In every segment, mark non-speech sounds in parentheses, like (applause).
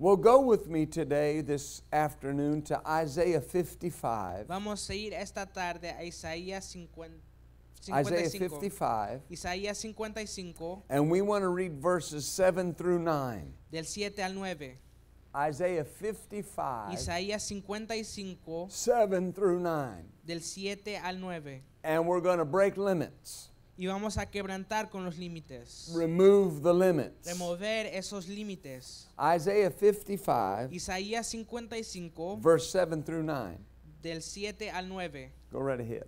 Well, go with me today, this afternoon, to Isaiah 55. Vamos a ir esta tarde a Isaías 55, Isaiah 55. Isaías 55. And we want to read verses 7 through 9. Del siete al nueve. Isaiah 55. Isaías 55. 7 through 9. Del siete al nueve. And we're going to break limits. y vamos a quebrantar con los límites. Remove the limits. Remover esos límites. Isaiah 55. Isaías 55. Verse 7 through 9. Del 7 al 9. Go right ahead.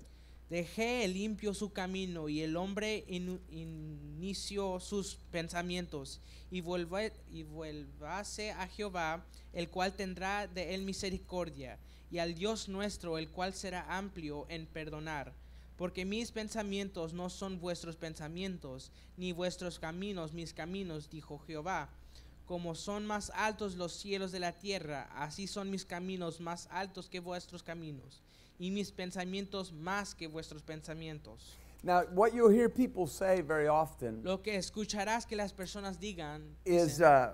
Dejé limpio su camino y el hombre inicio sus pensamientos y, vuelva y vuelvase a Jehová, el cual tendrá de él misericordia, y al Dios nuestro, el cual será amplio en perdonar porque mis pensamientos no son vuestros pensamientos, ni vuestros caminos mis caminos, dijo Jehová. Como son más altos los cielos de la tierra, así son mis caminos más altos que vuestros caminos, y mis pensamientos más que vuestros pensamientos. Now, what you'll hear people say very often Lo que escucharás que las personas digan is uh,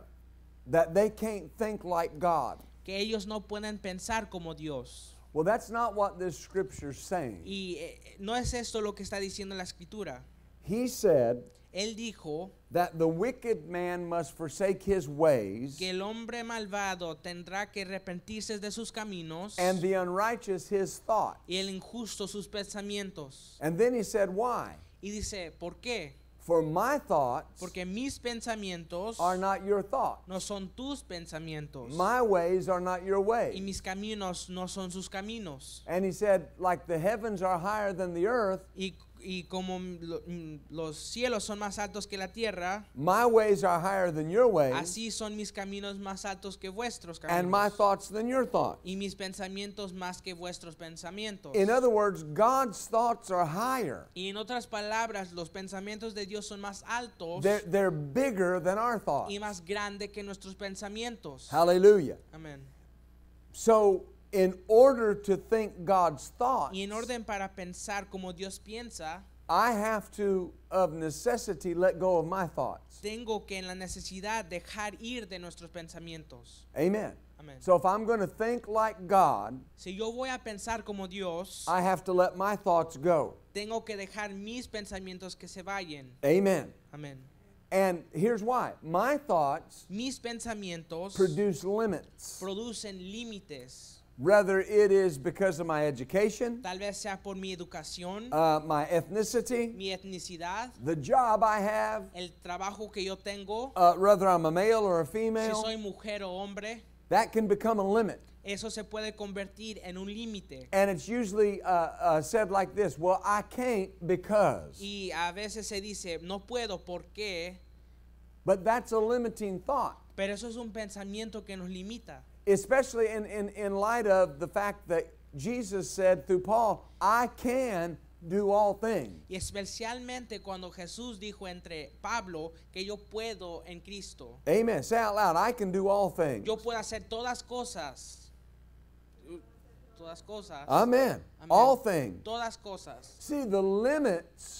that they can't think like God. que ellos no pueden pensar como Dios. Well, that's not what this scripture's saying. Y eh, no es esto lo que está diciendo la escritura. He said Él dijo that the wicked man must forsake his ways que el hombre malvado tendrá que arrepentirse de sus caminos and the unrighteous his thoughts. y el injusto sus pensamientos. And then he said, Why? Y dice, ¿por qué? For my thoughts Porque mis pensamientos are not your thoughts. no son tus pensamientos. My ways are not your ways. Y mis caminos no son sus caminos. And he said, like the heavens are higher than the earth. Y y como los cielos son más altos que la tierra, así son mis caminos más altos que vuestros caminos, y mis pensamientos más que vuestros pensamientos. Y en otras palabras, los pensamientos de Dios son más altos. bigger Y más grandes que nuestros pensamientos. aleluya Amen. So in order to think God's thoughts, y en orden para pensar como Dios piensa, I have to, of necessity, let go of my thoughts. tengo que en la necesidad dejar ir de nuestros pensamientos. Amen. Amen. So if I'm going to think like God, Si yo voy a pensar como Dios, I have to let my thoughts go. tengo que dejar mis pensamientos que se vayan. Amen. Amén. And here's why my thoughts Mis pensamientos produce limits. producen límites. Rather, it is because of my education. Tal vez sea por mi educación. Uh, my ethnicity. Mi etnicidad. The job I have. El trabajo que yo tengo. Uh, whether I'm a male or a female. Si soy mujer o hombre. That can become a limit. Eso se puede convertir en un límite. And it's usually uh, uh, said like this, well, I can't because. Y a veces se dice, no puedo porque. But that's a limiting thought. Pero eso es un pensamiento que nos limita especially in, in, in light of the fact that Jesus said through Paul, I can do all things. Y especialmente cuando Jesús dijo entre Pablo que yo puedo en Cristo. Amen. Say out loud, I can do all things. Yo puedo hacer todas cosas. Todas cosas. Amen. Amen. All things. Todas cosas. See the limits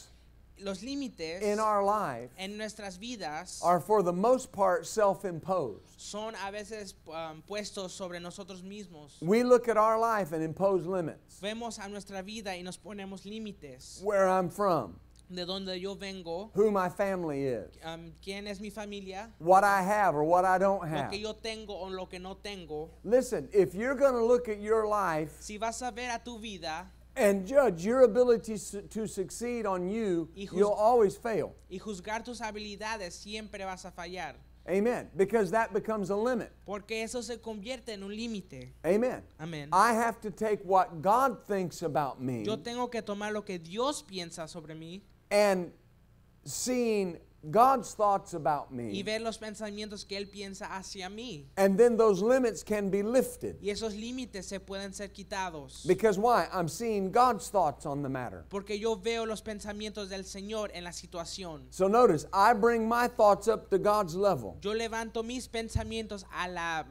los límites in our life en nuestras vidas are for the most part self-imposed. Son a veces um, puestos sobre nosotros mismos. We look at our life and impose limits. Vemos a nuestra vida y nos ponemos límites. Where I'm from. De donde yo vengo. Who my family is. Um, quién es mi familia. What I have or what I don't have. Lo que yo tengo o lo que no tengo. Listen, if you're going to look at your life, si vas a ver a tu vida, and judge your ability to succeed on you, you'll always fail. Y juzgar tus habilidades siempre vas a fallar. Amen. Because that becomes a limit. Porque eso se convierte en un límite. Amen. Amen. I have to take what God thinks about me. Yo tengo que tomar lo que Dios piensa sobre mí. And seeing God's thoughts about me. Y ver los pensamientos que él piensa hacia mí. And then those limits can be lifted. Y esos límites se pueden ser quitados. Because why? I'm seeing God's thoughts on the matter. Porque yo veo los pensamientos del Señor en la situación. So notice, I bring my thoughts up to God's level. Yo levanto mis pensamientos a la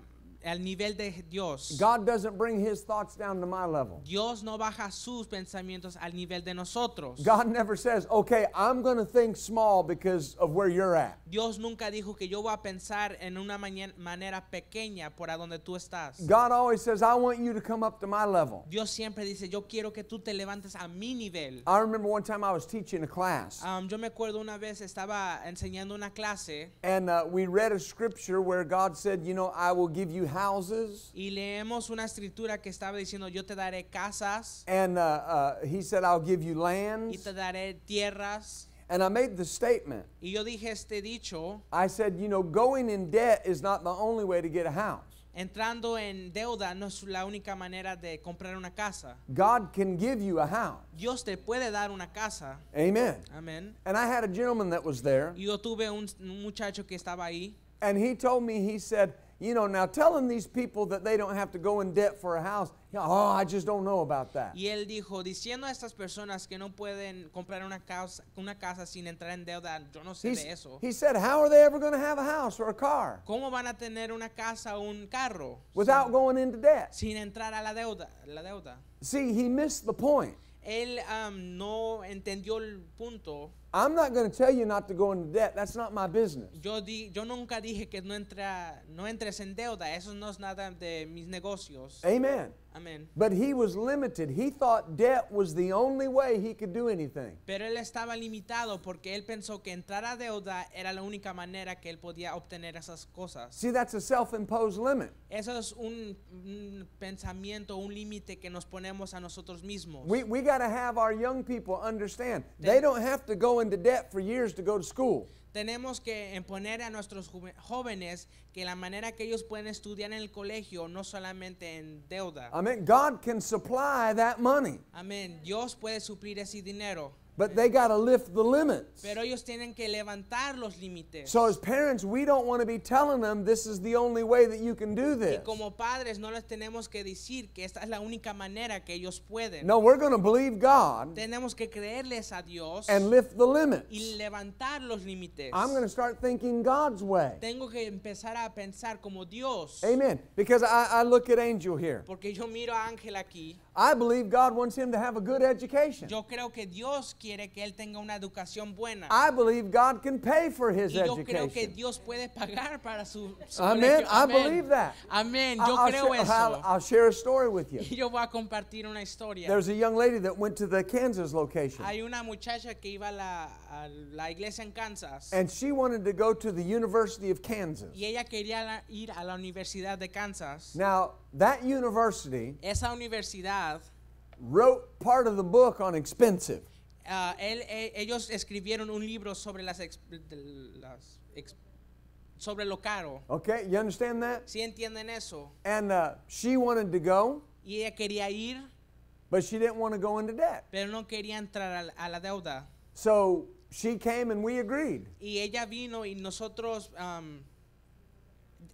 al nivel de Dios. God doesn't bring his thoughts down to my level. Dios no baja sus pensamientos al nivel de nosotros. God never says, "Okay, I'm going to think small because of where you're at." Dios nunca dijo que yo voy a pensar en una manera pequeña por a donde tú estás. God always says, "I want you to come up to my level." Dios siempre dice, "Yo quiero que tú te levantes a mi nivel." I remember one time I was teaching a class. Um, yo me acuerdo una vez estaba enseñando una clase. And uh, we read a scripture where God said, "You know, I will give you houses. Y leemos una escritura que estaba diciendo, yo te daré casas. And uh, uh, he said, I'll give you lands. Y te daré tierras. And I made the statement. Y yo dije este dicho. I said, you know, going in debt is not the only way to get a house. entrando en deuda no es la única manera de comprar una casa. God can give you a house. Dios te puede dar una casa. Amen. Amen. And I had a gentleman that was there. Yo tuve un muchacho que estaba ahí. And he told me he said you know, now telling these people that they don't have to go in debt for a house, oh, I just don't know about that. Y él dijo, diciendo a estas personas que no pueden comprar una casa, una casa sin entrar en deuda, yo no sé He's, de eso. He said, how are they ever going to have a house or a car? ¿Cómo van a tener una casa o un carro? Without sin, going into debt. Sin entrar a la deuda, la deuda. See, he missed the point. él no entendió el punto. Yo, di, yo nunca dije que no, entra, no entres en deuda. Eso no es nada de mis negocios. Amen. Amén. But he was limited. He thought debt was the only way he could do anything. Pero él estaba limitado porque él pensó que entrar a deuda era la única manera que él podía obtener esas cosas. See, that's a self-imposed limit. Eso es un, un pensamiento, un límite que nos ponemos a nosotros mismos. We we got to have our young people understand. They don't have to go into debt for years to go to school. tenemos que imponer a nuestros jóvenes que la manera que ellos pueden estudiar en el colegio no solamente en deuda. money. Amén. Dios puede suplir ese dinero. But they got to lift the limits. Pero ellos tienen que levantar los límites. So as parents, we don't want to be telling them this is the only way that you can do this. Y como padres no les tenemos que decir que esta es la única manera que ellos pueden. No, we're going to believe God. Tenemos que creerles a Dios. And lift the limits. Y levantar los límites. I'm going to start thinking God's way. Tengo que empezar a pensar como Dios. Amen. Because I, I look at Angel here. Porque yo miro a Ángel aquí. I believe God wants him to have a good education. Yo creo que Dios quiere que él tenga una educación buena. I believe God can pay for his y yo education. creo que Dios puede pagar para su, su Amen. I believe that. Amén. Yo I'll, creo share, eso. I'll, I'll share a story with you. (laughs) Y yo voy a compartir una historia. There's a young lady that went to the Kansas location. Hay una muchacha que iba a la, a la iglesia en Kansas. And she wanted to go to the University of Kansas. Y ella quería la, ir a la Universidad de Kansas. Now, that university Esa universidad wrote part of the book on expensive. uh, él, eh, ellos escribieron un libro sobre las, exp, las exp, sobre lo caro. Okay, you understand that? ¿Sí entienden eso? And uh, she wanted to go. Y ella quería ir. But she didn't want to go into debt. Pero no quería entrar a, la deuda. So she came and we agreed. Y ella vino y nosotros um,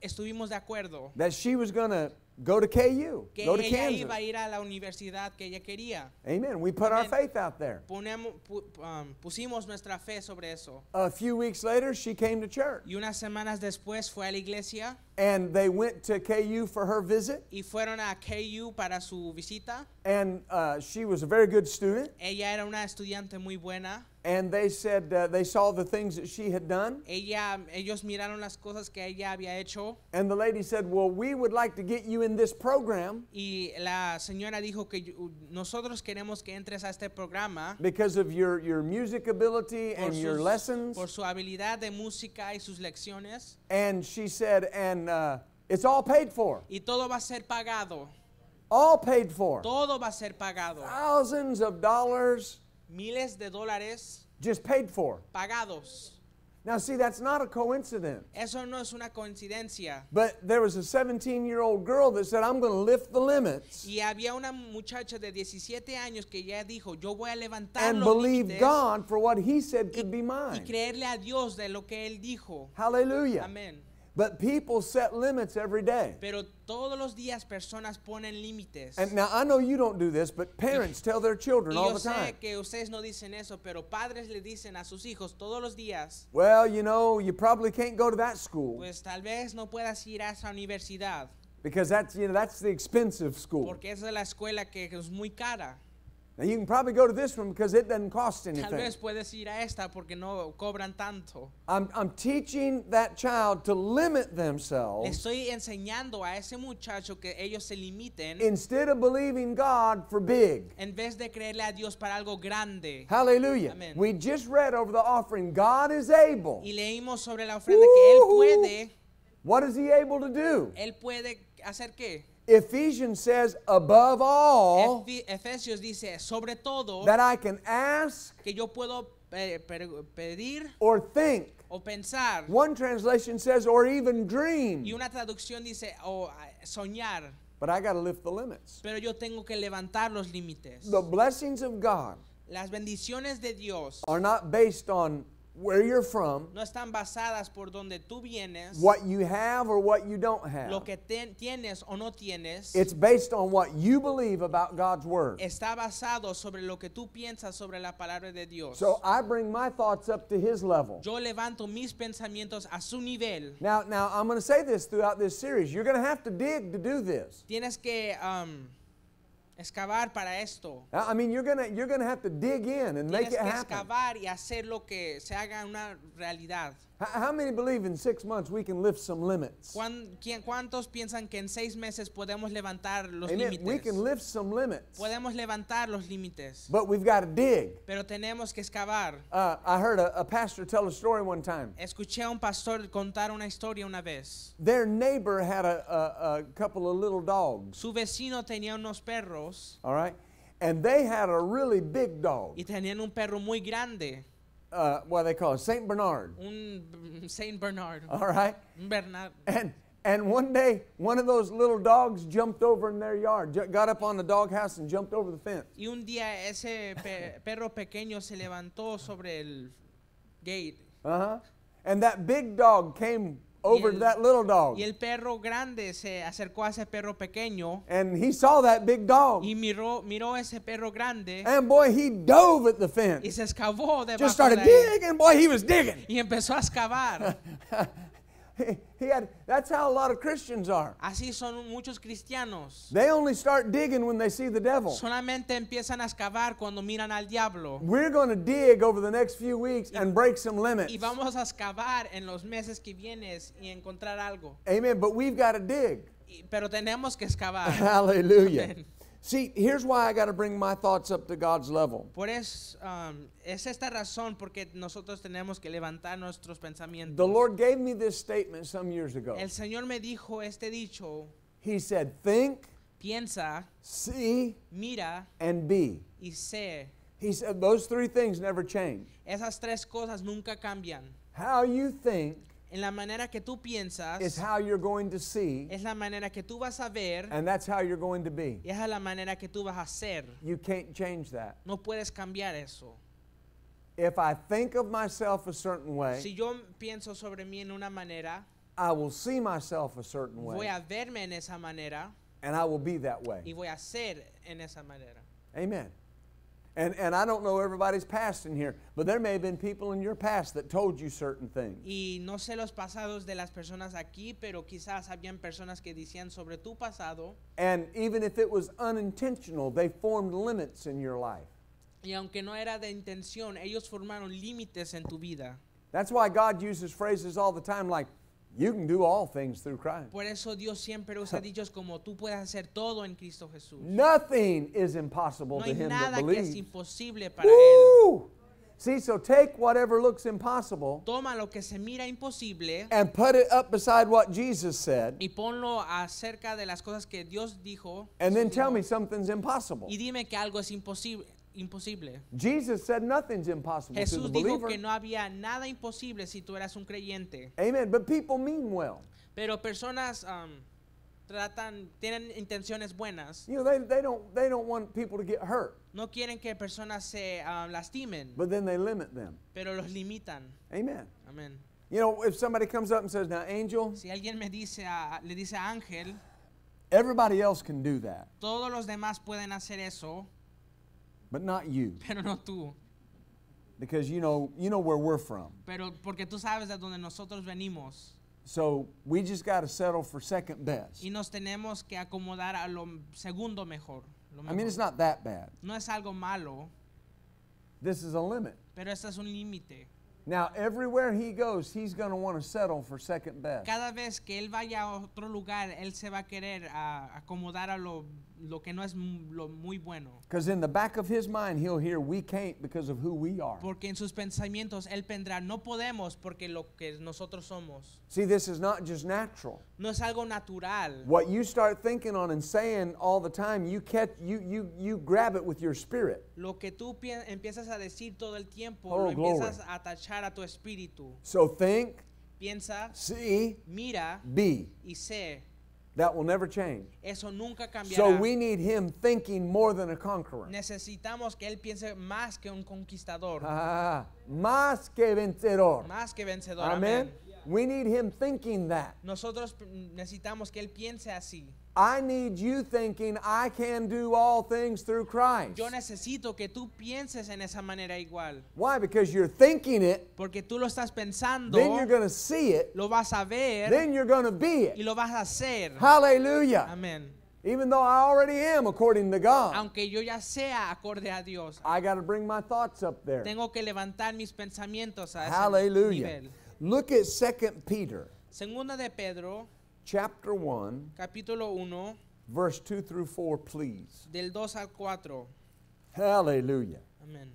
estuvimos de acuerdo. That she was going to Go to KU. Que go to ella Kansas. iba a ir a la universidad que ella quería. Amen. We put Amen. our faith out there. Ponemos, pu, um, pusimos nuestra fe sobre eso. A few weeks later, she came to church. Y unas semanas después fue a la iglesia. And they went to KU for her visit. Y fueron a KU para su visita. And uh, she was a very good student. Ella era una estudiante muy buena. And they said uh, they saw the things that she had done. Ella, ellos miraron las cosas que ella había hecho. And the lady said, "Well, we would like to get you in this program." Y la señora dijo que nosotros queremos que entres a este programa. Because of your your music ability and sus, your lessons. Por su habilidad de música y sus lecciones. And she said, and uh, it's all paid for. Y todo va a ser pagado. All paid for. Todo va a ser pagado. Thousands of dollars. Miles de dólares. Just paid for. Pagados. Now, see, that's not a coincidence. Eso no es una coincidencia. But there was a 17 year old girl that said, I'm going to lift the limits. Y había una muchacha de 17 años que ya dijo, Yo voy a levantar and believe God for what He said could be mine. Y creerle a Dios de lo que Él dijo. Hallelujah. Amén. But people set limits every day. Pero todos los días personas ponen límites. And now I know you don't do this, but parents tell their children all the time. Yo sé que ustedes no dicen eso, pero padres le dicen a sus hijos todos los días. Well, you know, you probably can't go to that school. Pues tal vez no puedas ir a esa universidad. Because that's, you know, that's the expensive school. Porque esa es la escuela que es muy cara. Now you can probably go to this one because it doesn't cost anything. Tal vez puedes ir a esta porque no cobran tanto. I'm, I'm teaching that child to limit themselves. estoy enseñando a ese muchacho que ellos se limiten. Instead of believing God for big. En vez de creerle a Dios para algo grande. Hallelujah. Amen. We just read over the offering, God is able. Y leímos sobre la ofrenda que él puede. What is he able to do? Él puede hacer qué? Ephesians says above all Ephesians dice sobre todo that I can ask que yo puedo eh, pedir or think o pensar one translation says or even dream y una traducción dice o eh, soñar but I got to lift the limits pero yo tengo que levantar los límites the blessings of God las bendiciones de Dios are not based on where you're from, no están basadas por donde tú vienes, what you have or what you don't have. Lo que ten, tienes o no tienes, it's based on what you believe about God's word. Está basado sobre lo que tú piensas sobre la palabra de Dios. So I bring my thoughts up to his level. Yo levanto mis pensamientos a su nivel. Now now I'm going to say this throughout this series. You're going to have to dig to do this. Tienes que um, Excavar para esto. I mean, you're gonna you're gonna have to dig in and Tienes make it happen. que happen. excavar y hacer lo que se haga una realidad. How many believe in six months we can lift some limits? ¿Cuántos piensan que en seis meses podemos levantar los límites? We can lift some limits. Podemos levantar los límites. But we've got to dig. Pero tenemos que excavar. Uh, I heard a, a, pastor tell a story one time. Escuché a un pastor contar una historia una vez. Their neighbor had a, a, a couple of little dogs. Su vecino tenía unos perros. All right. And they had a really big dog. Y tenían un perro muy grande uh, what do they call it? Saint Bernard. Un mm, Saint Bernard. All right. Bernard. And and one day, one of those little dogs jumped over in their yard, got up on the doghouse and jumped over the fence. Y un día ese pe perro pequeño se levantó sobre el gate. Uh huh. And that big dog came over el, to that little dog. Y el perro grande se acercó a ese perro pequeño. And he saw that big dog. Y miró miró ese perro grande. And boy, he dove at the fence. Y se excavó debajo Just started digging, boy, he was digging. Y empezó a excavar. (laughs) He, he had, that's how a lot of Christians are. Así son muchos cristianos. They only start digging when they see the devil. Solamente empiezan a excavar cuando miran al diablo. We're going to dig over the next few weeks y, and break some limits. Y vamos a excavar en los meses que vienes y encontrar algo. Amen, but we've got to dig. Y, pero tenemos que (laughs) excavar. Hallelujah. Amen. See, here's why I got to bring my thoughts up to God's level. Por es, um, es esta razón porque nosotros tenemos que levantar nuestros pensamientos. The Lord gave me this statement some years ago. El Señor me dijo este dicho. He said, "Think, piensa, see, mira, and be." Y sé. He said, "Those three things never change." Esas tres cosas nunca cambian. How you think en la manera que tú piensas is how you're going to see, es la manera que tú vas a ver and that's how you're going to be. y es la manera que tú vas a ser. You can't change that. No puedes cambiar eso. If I think of myself a certain way, si yo pienso sobre mí en una manera, I will see myself a certain way. Voy a verme en esa manera. And I will be that way. Y voy a ser en esa manera. Amen. And, and I don't know everybody's past in here, but there may have been people in your past that told you certain things. Y no sé los pasados de las personas aquí, pero quizás habían personas que decían sobre tu pasado. And even if it was unintentional, they formed limits in your life. Y aunque no era de intención, ellos formaron límites en tu vida. That's why God uses phrases all the time like you can do all things through Christ. Por eso Dios siempre usa (laughs) dichos como tú puedes hacer todo en Cristo Jesús. Nothing is impossible no to him that believes. es imposible para Woo! él. See, so take whatever looks impossible. Toma lo que se mira imposible. And put it up beside what Jesus said. Y ponlo acerca de las cosas que Dios dijo. And then tell me something's impossible. Y dime que algo es imposible. imposible. Jesus said nothing's impossible Jesús to the dijo believer. que no había nada imposible si tú eras un creyente. Amen. But people mean well. Pero personas um, tratan tienen intenciones buenas. You know, they, they don't they don't want people to get hurt. No quieren que personas se um, lastimen. But then they limit them. Pero los limitan. Amen. Amen. You know, if somebody comes up and says, "Now, angel," si alguien me dice a, le dice Ángel, everybody else can do that. Todos los demás pueden hacer eso. But not you. Pero no tú. Because you know, you know where we're from. Pero porque tú sabes de donde nosotros venimos. So we just got to settle for second best. Y nos tenemos que acomodar a lo segundo mejor, lo mejor. I mean, it's not that bad. No es algo malo. This is a limit. Pero este es un límite. Now, everywhere he goes, he's going to want to settle for second best. Cada vez que él vaya a otro lugar, él se va a querer a acomodar a lo lo que no es lo muy bueno. Because in the back of his mind he'll hear we can't because of who we are. Porque en sus pensamientos él pendrá no podemos porque lo que nosotros somos. See this is not just natural. No es algo natural. What you start thinking on and saying all the time you catch you you you grab it with your spirit. Lo que tú empiezas a decir todo el tiempo oh, lo glory. empiezas a tachar a tu espíritu. So think Piensa, see, mira, be. y sé. That will never change. Eso nunca cambiará. So we need him thinking more than a conqueror. Necesitamos que él piense más que un conquistador. Ah, ah, ah, ah. más que vencedor. Más que vencedor. Amén. We need him thinking that. Nosotros necesitamos que él piense así. I need you thinking I can do all things through Christ. Yo necesito que tú pienses en esa manera igual. Why? Because you're thinking it. Porque tú lo estás pensando. Then you're going to see it. Lo vas a ver. Then you're going to be it. Y lo vas a hacer. Hallelujah. Amen. Even though I already am according to God. Aunque yo ya sea acorde a Dios. I got to bring my thoughts up there. Tengo que levantar mis pensamientos a Hallelujah. ese nivel. Hallelujah. Look at 2 Peter. Segunda de Pedro. chapter 1, capítulo 1, verse 2 through 4, please. Del 2 al 4. Hallelujah. Amén.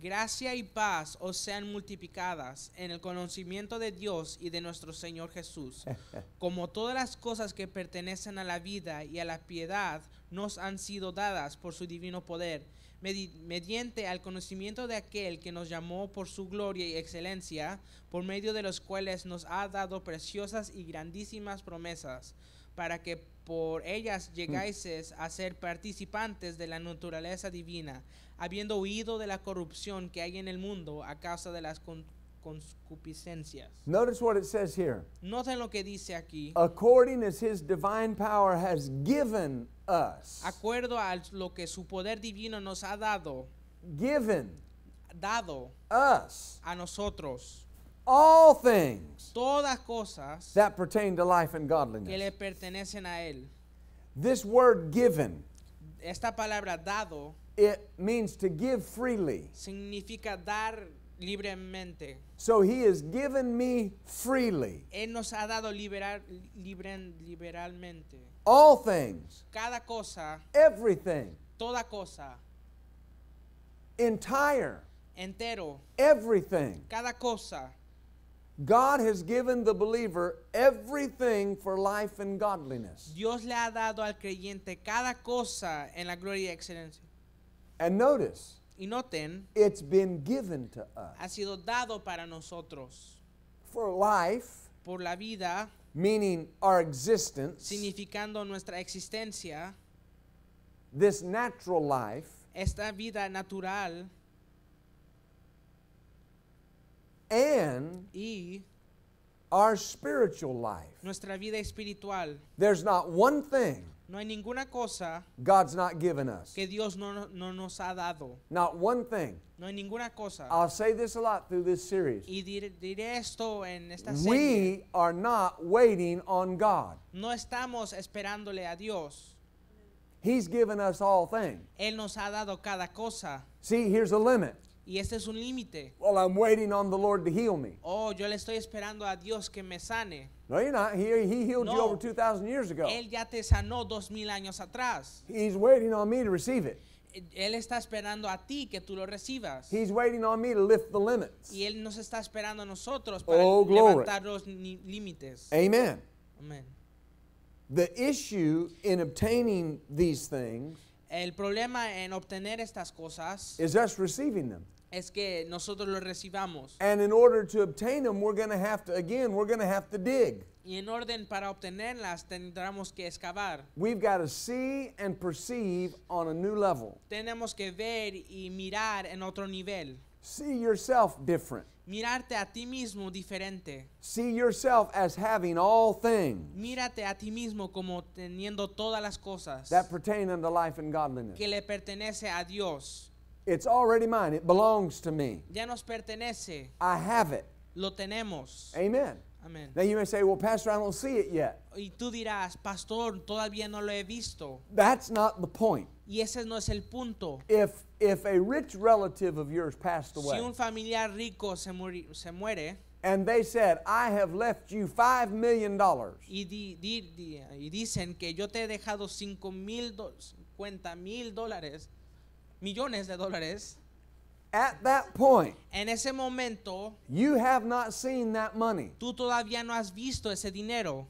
Gracia y paz os sean multiplicadas en el conocimiento de Dios y de nuestro Señor Jesús, (laughs) como todas las cosas que pertenecen a la vida y a la piedad nos han sido dadas por su divino poder mediante al conocimiento de aquel que nos llamó por su gloria y excelencia, por medio de los cuales nos ha dado preciosas y grandísimas promesas, para que por ellas mm. llegáis a ser participantes de la naturaleza divina, habiendo huido de la corrupción que hay en el mundo a causa de las concupiscencias. Notice what it says here. lo que dice aquí. According as his divine power has given us. Acuerdo a lo que su poder divino nos ha dado. Given. Dado. Us. A nosotros. All things. Todas cosas. That pertain to life and godliness. Que le pertenecen a él. This word given. Esta palabra dado. It means to give freely. Significa dar libremente. So he has given me freely. Él nos ha dado liberar libre, liberalmente. All things. Cada cosa. Everything. Toda cosa. Entire. Entero. Everything. Cada cosa. God has given the believer everything for life and godliness. Dios le ha dado al creyente cada cosa en la gloria y excelencia. And notice y noten, it's been given to us. ha sido dado para nosotros. For life, por la vida, meaning our existence, significando nuestra existencia, this natural life, esta vida natural, and y our spiritual life. Nuestra vida espiritual. There's not one thing No hay ninguna cosa God's not given us. que Dios no, no nos ha dado. Not one thing. No hay ninguna cosa. I'll say this a lot through this series. Y diré esto en esta serie. We are not waiting on God. No estamos esperándole a Dios. He's given us all things. Él nos ha dado cada cosa. See, here's a limit. Y este es un límite. Well, I'm waiting on the Lord to heal me. Oh, yo le estoy esperando a Dios que me sane. No, you're not. He, he healed no, you over 2,000 years ago. Él ya te sanó 2,000 años atrás. He's waiting on me to receive it. Él está esperando a ti que tú lo recibas. He's waiting on me to lift the limits. Y él nos está esperando a nosotros para oh, levantar glory. los límites. Amen. Amen. The issue in obtaining these things El problema en obtener estas cosas is us receiving them es que nosotros lo recibamos. And in order to obtain them, we're going to have to, again, we're going to have to dig. Y en orden para obtenerlas tendremos que excavar. We've got to see and perceive on a new level. Tenemos que ver y mirar en otro nivel. See yourself different. Mirarte a ti mismo diferente. See yourself as having all things. Mírate a ti mismo como teniendo todas las cosas. That pertain unto life and godliness. Que le pertenece a Dios. It's already mine. It belongs to me. Ya nos pertenece. I have it. Lo tenemos. Amen. Amen. Now you may say, well, Pastor, I don't see it yet. Y tú dirás, Pastor, todavía no lo he visto. That's not the point. Y ese no es el punto. If, if a rich relative of yours passed away, si un familiar rico se, se muere, and they said, I have left you five million dollars. Y, di, di, di, y dicen que yo te he dejado cinco mil, cincuenta mil dólares. millones de dólares. At that point, en ese momento, you have not seen that money. Tú todavía no has visto ese dinero.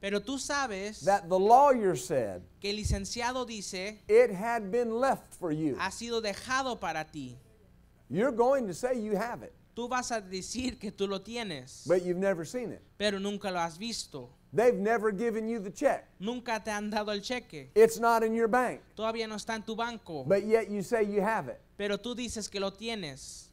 Pero tú sabes que el licenciado dice it Ha sido dejado para ti. Tú vas a decir que tú lo tienes. Pero nunca lo has visto. They've never given you the check. Nunca te han dado el cheque. It's not in your bank. Todavía no está en tu banco. But yet you say you have it. Pero tú dices que lo tienes.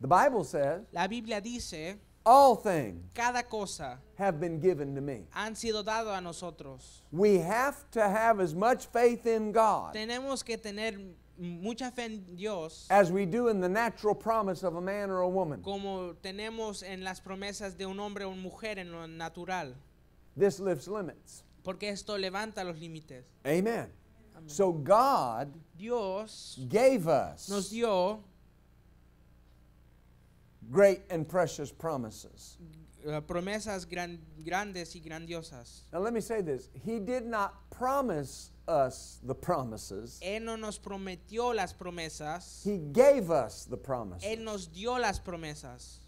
The Bible says. La Biblia dice. All things cada cosa have been given to me. Han sido dado a nosotros. We have to have as much faith in God. Tenemos que tener mucha fe en Dios. As we do in the natural promise of a man or a woman. Como tenemos en las promesas de un hombre o una mujer en lo natural. This lifts limits. Porque esto levanta los límites. Amen. Amen. So God Dios gave us nos dio great and precious promises. Eh, promesas gran, grandes y grandiosas. Now let me say this. He did not promise us the promises. Él no nos prometió las promesas. He gave us the promises. Él nos dio las promesas.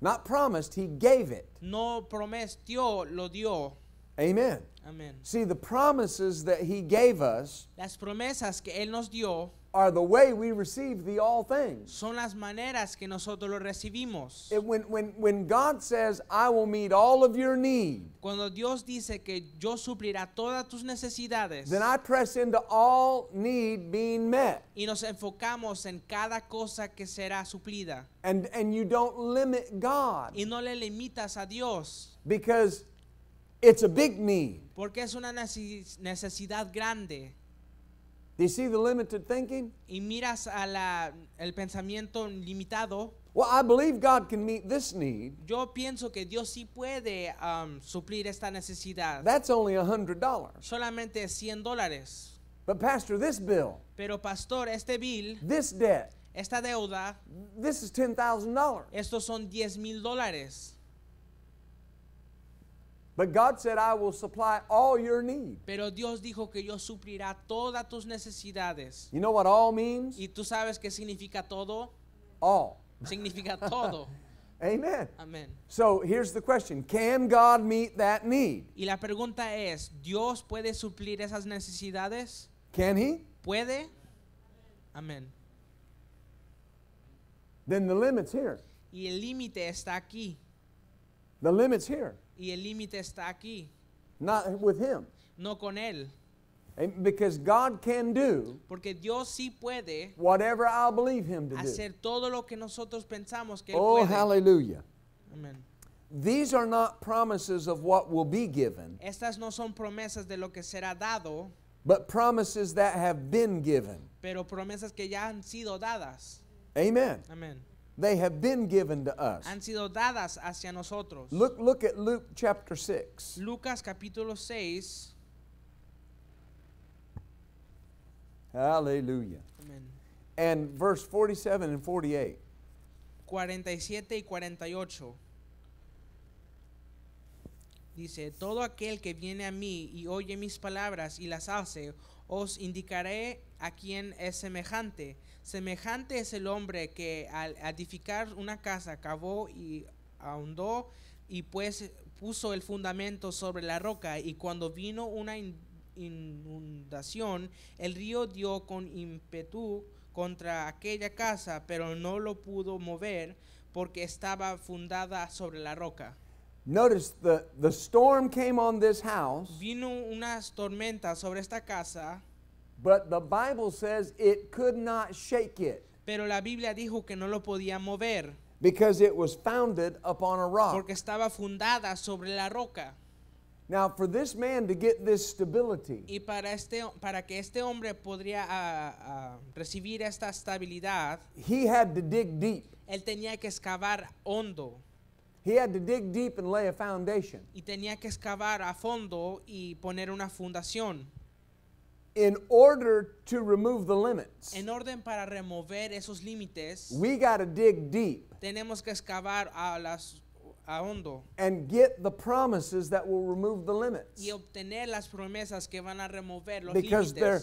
Not promised, he gave it. No prometió, lo dio. Amen. Amen. See the promises that he gave us. Las promesas que él nos dio are the way we receive the all things. Son las maneras que nosotros lo recibimos. It, when, when, when God says, I will meet all of your need. Cuando Dios dice que yo suplirá todas tus necesidades. Then I press into all need being met. Y nos enfocamos en cada cosa que será suplida. And, and you don't limit God. Y no le limitas a Dios. Because it's a big need. Porque es una necesidad grande. Do you see the limited thinking? Y miras a la, el pensamiento limitado. Well, I believe God can meet this need. Yo pienso que Dios sí puede um, suplir esta necesidad. That's only $100. Solamente 100 dólares. But pastor, this bill. Pero pastor, este bill. This debt. Esta deuda. This is $10,000. Estos son diez mil dólares. But God said, I will supply all your need. Pero Dios dijo que yo suplirá todas tus necesidades. You know what all means? ¿Y tú sabes qué significa todo? All. Significa todo. (laughs) Amen. Amen. So here's the question, can God meet that need? Y la pregunta es, ¿Dios puede suplir esas necesidades? Can he? Puede. Amen. Then the limit's here. Y el límite está aquí. The limit's here. Y el límite está aquí. Not with him. No con él. And because God can do Porque Dios sí puede whatever I believe him to hacer do. todo lo que nosotros pensamos que oh, él puede. hallelujah. Amen. These are not promises of what will be given. Estas no son promesas de lo que será dado. But promises that have been given. Pero promesas que ya han sido dadas. Amen. Amen. They have been given to us. Han sido dadas hacia nosotros. Look, look at Luke chapter 6. Lucas capítulo 6. Hallelujah. Amen. And verse 47 and 48. 47 y 48. Dice, todo aquel que viene a mí y oye mis palabras y las hace, os indicaré a quién es semejante. Semejante es el hombre que al edificar una casa cavó y ahondó y pues puso el fundamento sobre la roca y cuando vino una inundación, el río dio con ímpetu contra aquella casa, pero no lo pudo mover porque estaba fundada sobre la roca. Notice the, the storm came on this house. Vino una tormenta sobre esta casa. But the Bible says it could not shake it. Pero la Biblia dijo que no lo podía mover. Because it was founded upon a rock. Porque estaba fundada sobre la roca. Now for this man to get this stability. Y para este para que este hombre podría uh, uh, recibir esta estabilidad. He had to dig deep. Él tenía que excavar hondo. He had to dig deep and lay a foundation. Y tenía que excavar a fondo y poner una fundación. In order to remove the limits. En orden para remover esos límites. We got to dig deep. Tenemos que excavar a las And get the promises that will remove the limits. Y obtener las promesas que van a remover los límites. Because they're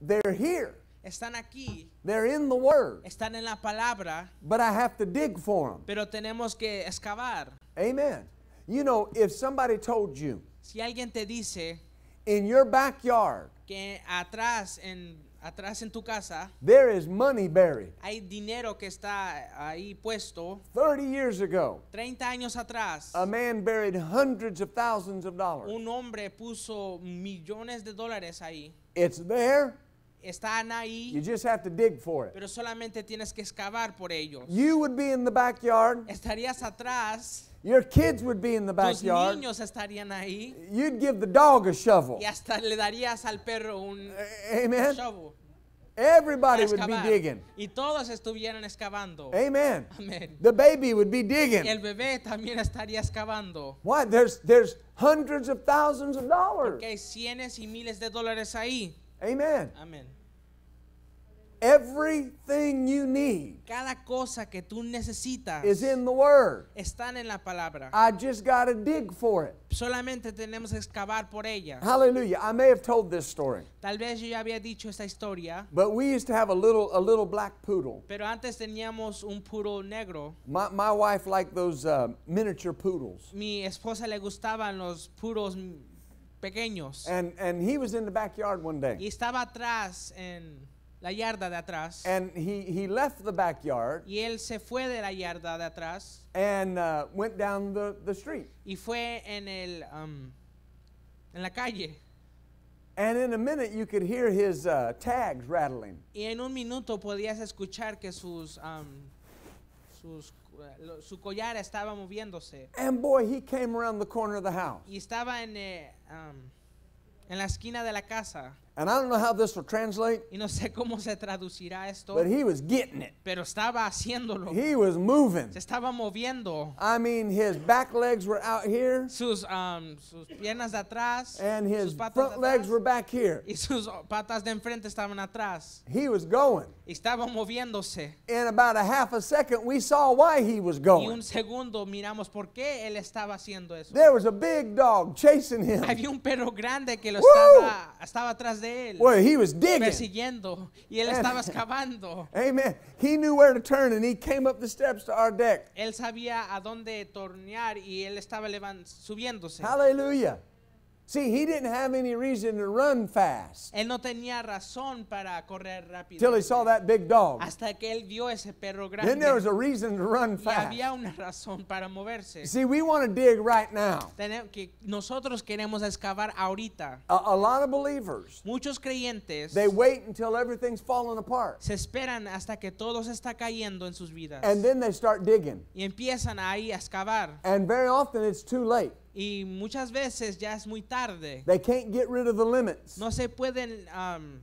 they're here. Están aquí. They're in the word. Están en la palabra. But I have to dig for them. Pero tenemos que excavar. Amen. You know, if somebody told you. Si alguien te dice. In your backyard. Que atrás en atrás en tu casa. There is money buried. Hay dinero que está ahí puesto. 30 years ago. 30 años atrás. A man buried hundreds of thousands of dollars. Un hombre puso millones de dólares ahí. It's there. Están ahí. You just have to dig for it. Pero solamente tienes que excavar por ellos. You would be in the backyard. Estarías atrás. Your kids would be in the backyard. Tus niños estarían ahí. You'd give the dog a shovel. Y hasta le darías al perro un, Amen. shovel. Everybody would be digging. Y todos estuvieran excavando. Amen. Amen. The baby would be digging. Y el bebé también estaría excavando. What? There's there's hundreds of thousands of dollars. Porque hay cientos y miles de dólares ahí. Amen. Amen. Everything you need Cada cosa que tú necesitas is in the Word. están en la palabra. I just got to dig for it. Solamente tenemos que excavar por ella. Hallelujah. I may have told this story. Tal vez yo ya había dicho esta historia. But we used to have a little, a little black poodle. Pero antes teníamos un poodle negro. My, my wife liked those uh, miniature poodles. Mi esposa le gustaban los poodles pequeños. And, and he was in the backyard one day. Y estaba atrás en la yarda de atrás. And he, he left the backyard. Y él se fue de la yarda de atrás. And uh, went down the, the street. Y fue en el um, en la calle. And in a minute you could hear his uh, tags rattling. Y en un minuto podías escuchar que sus um, sus su collar estaba moviéndose. Y estaba en, eh, en la esquina de la casa. And I don't know how this will translate. Y no sé cómo se traducirá esto. But he was getting it. Pero estaba haciéndolo. He was moving. Se estaba moviendo. I mean, his back legs were out here. Sus um, sus piernas de atrás. And his front atrás, legs were back here. Y sus patas de enfrente estaban atrás. He was going. Estaba moviéndose. In about a half a second, we saw why he was going. Y un segundo miramos por qué él estaba haciendo eso. There was a big dog chasing him. Había un perro grande que lo Woo! estaba estaba atrás de de él. Where he was digging. y él estaba (laughs) excavando. Amen. He knew where to turn and he came up the steps to our deck. Él sabía a dónde tornear y él estaba subiéndose. Hallelujah. See, he didn't have any reason to run fast. Él no tenía razón para correr rápido. Till he saw that big dog. Hasta que él vio ese perro grande. Then there was a reason to run fast. Y había una razón para moverse. See, we want to dig right now. nosotros queremos excavar ahorita. A, a, lot of believers. Muchos creyentes. They wait until everything's fallen apart. Se esperan hasta que todo se está cayendo en sus vidas. And then they start digging. Y empiezan ahí a excavar. And very often it's too late. Y muchas veces ya es muy tarde. They can't get rid of the limits. No se pueden um,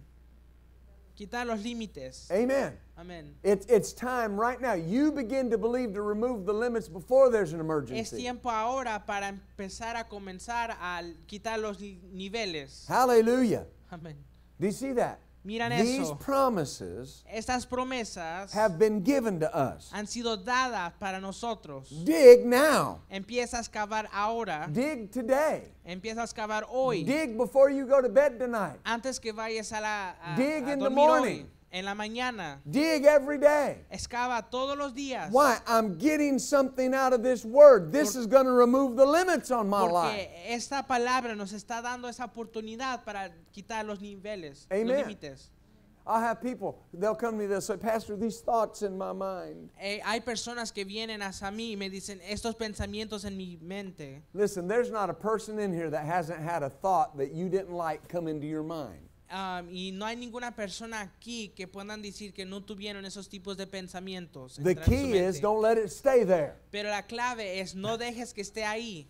quitar los límites. Amen. Amen. It's, it's time right now. You begin to believe to remove the limits before there's an emergency. Es tiempo ahora para empezar a comenzar a quitar los niveles. Hallelujah. Amen. Do you see that? Miran These promises Estas promesas have been given to us. han sido dadas para nosotros. Dig now. Empieza a excavar ahora. Dig today. Empieza a excavar hoy. Dig before you go to bed tonight. Antes que vayas a la a, Dig a in the morning. Hoy. En la mañana. Dig every day. Excava todos los días. Why? I'm getting something out of this word. This is going to remove the limits on my porque life. esta palabra nos está dando esa oportunidad para quitar los niveles, Amen. los límites. I have people, they'll come to me, they'll say, Pastor, these thoughts in my mind. Eh, hay personas que vienen hacia mí y me dicen, estos pensamientos en mi mente. Listen, there's not a person in here that hasn't had a thought that you didn't like come into your mind y no hay ninguna persona aquí que puedan decir que no tuvieron esos tipos de pensamientos. Pero la clave es no dejes que esté ahí.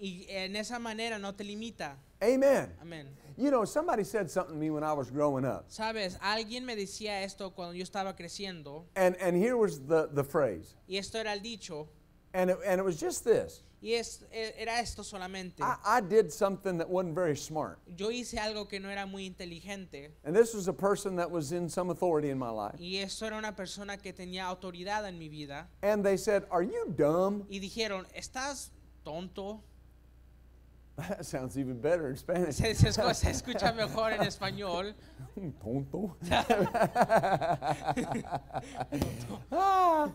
Y en esa manera no te limita. Amen. Amen. You know, somebody said something to me when I was growing Sabes, alguien me decía esto cuando yo estaba creciendo. And and here was the Y esto era el dicho. And and it Y es, era esto solamente. I, I, did something that wasn't very smart. Yo hice algo que no era muy inteligente. And this was a person that was in some authority in my life. Y esto era una persona que tenía autoridad en mi vida. And they said, "Are you dumb?" Y dijeron, "¿Estás tonto?" (laughs) That sounds even better in Spanish. Se, se, escucha mejor en español. (laughs) Tonto. Tonto. (laughs) Ah.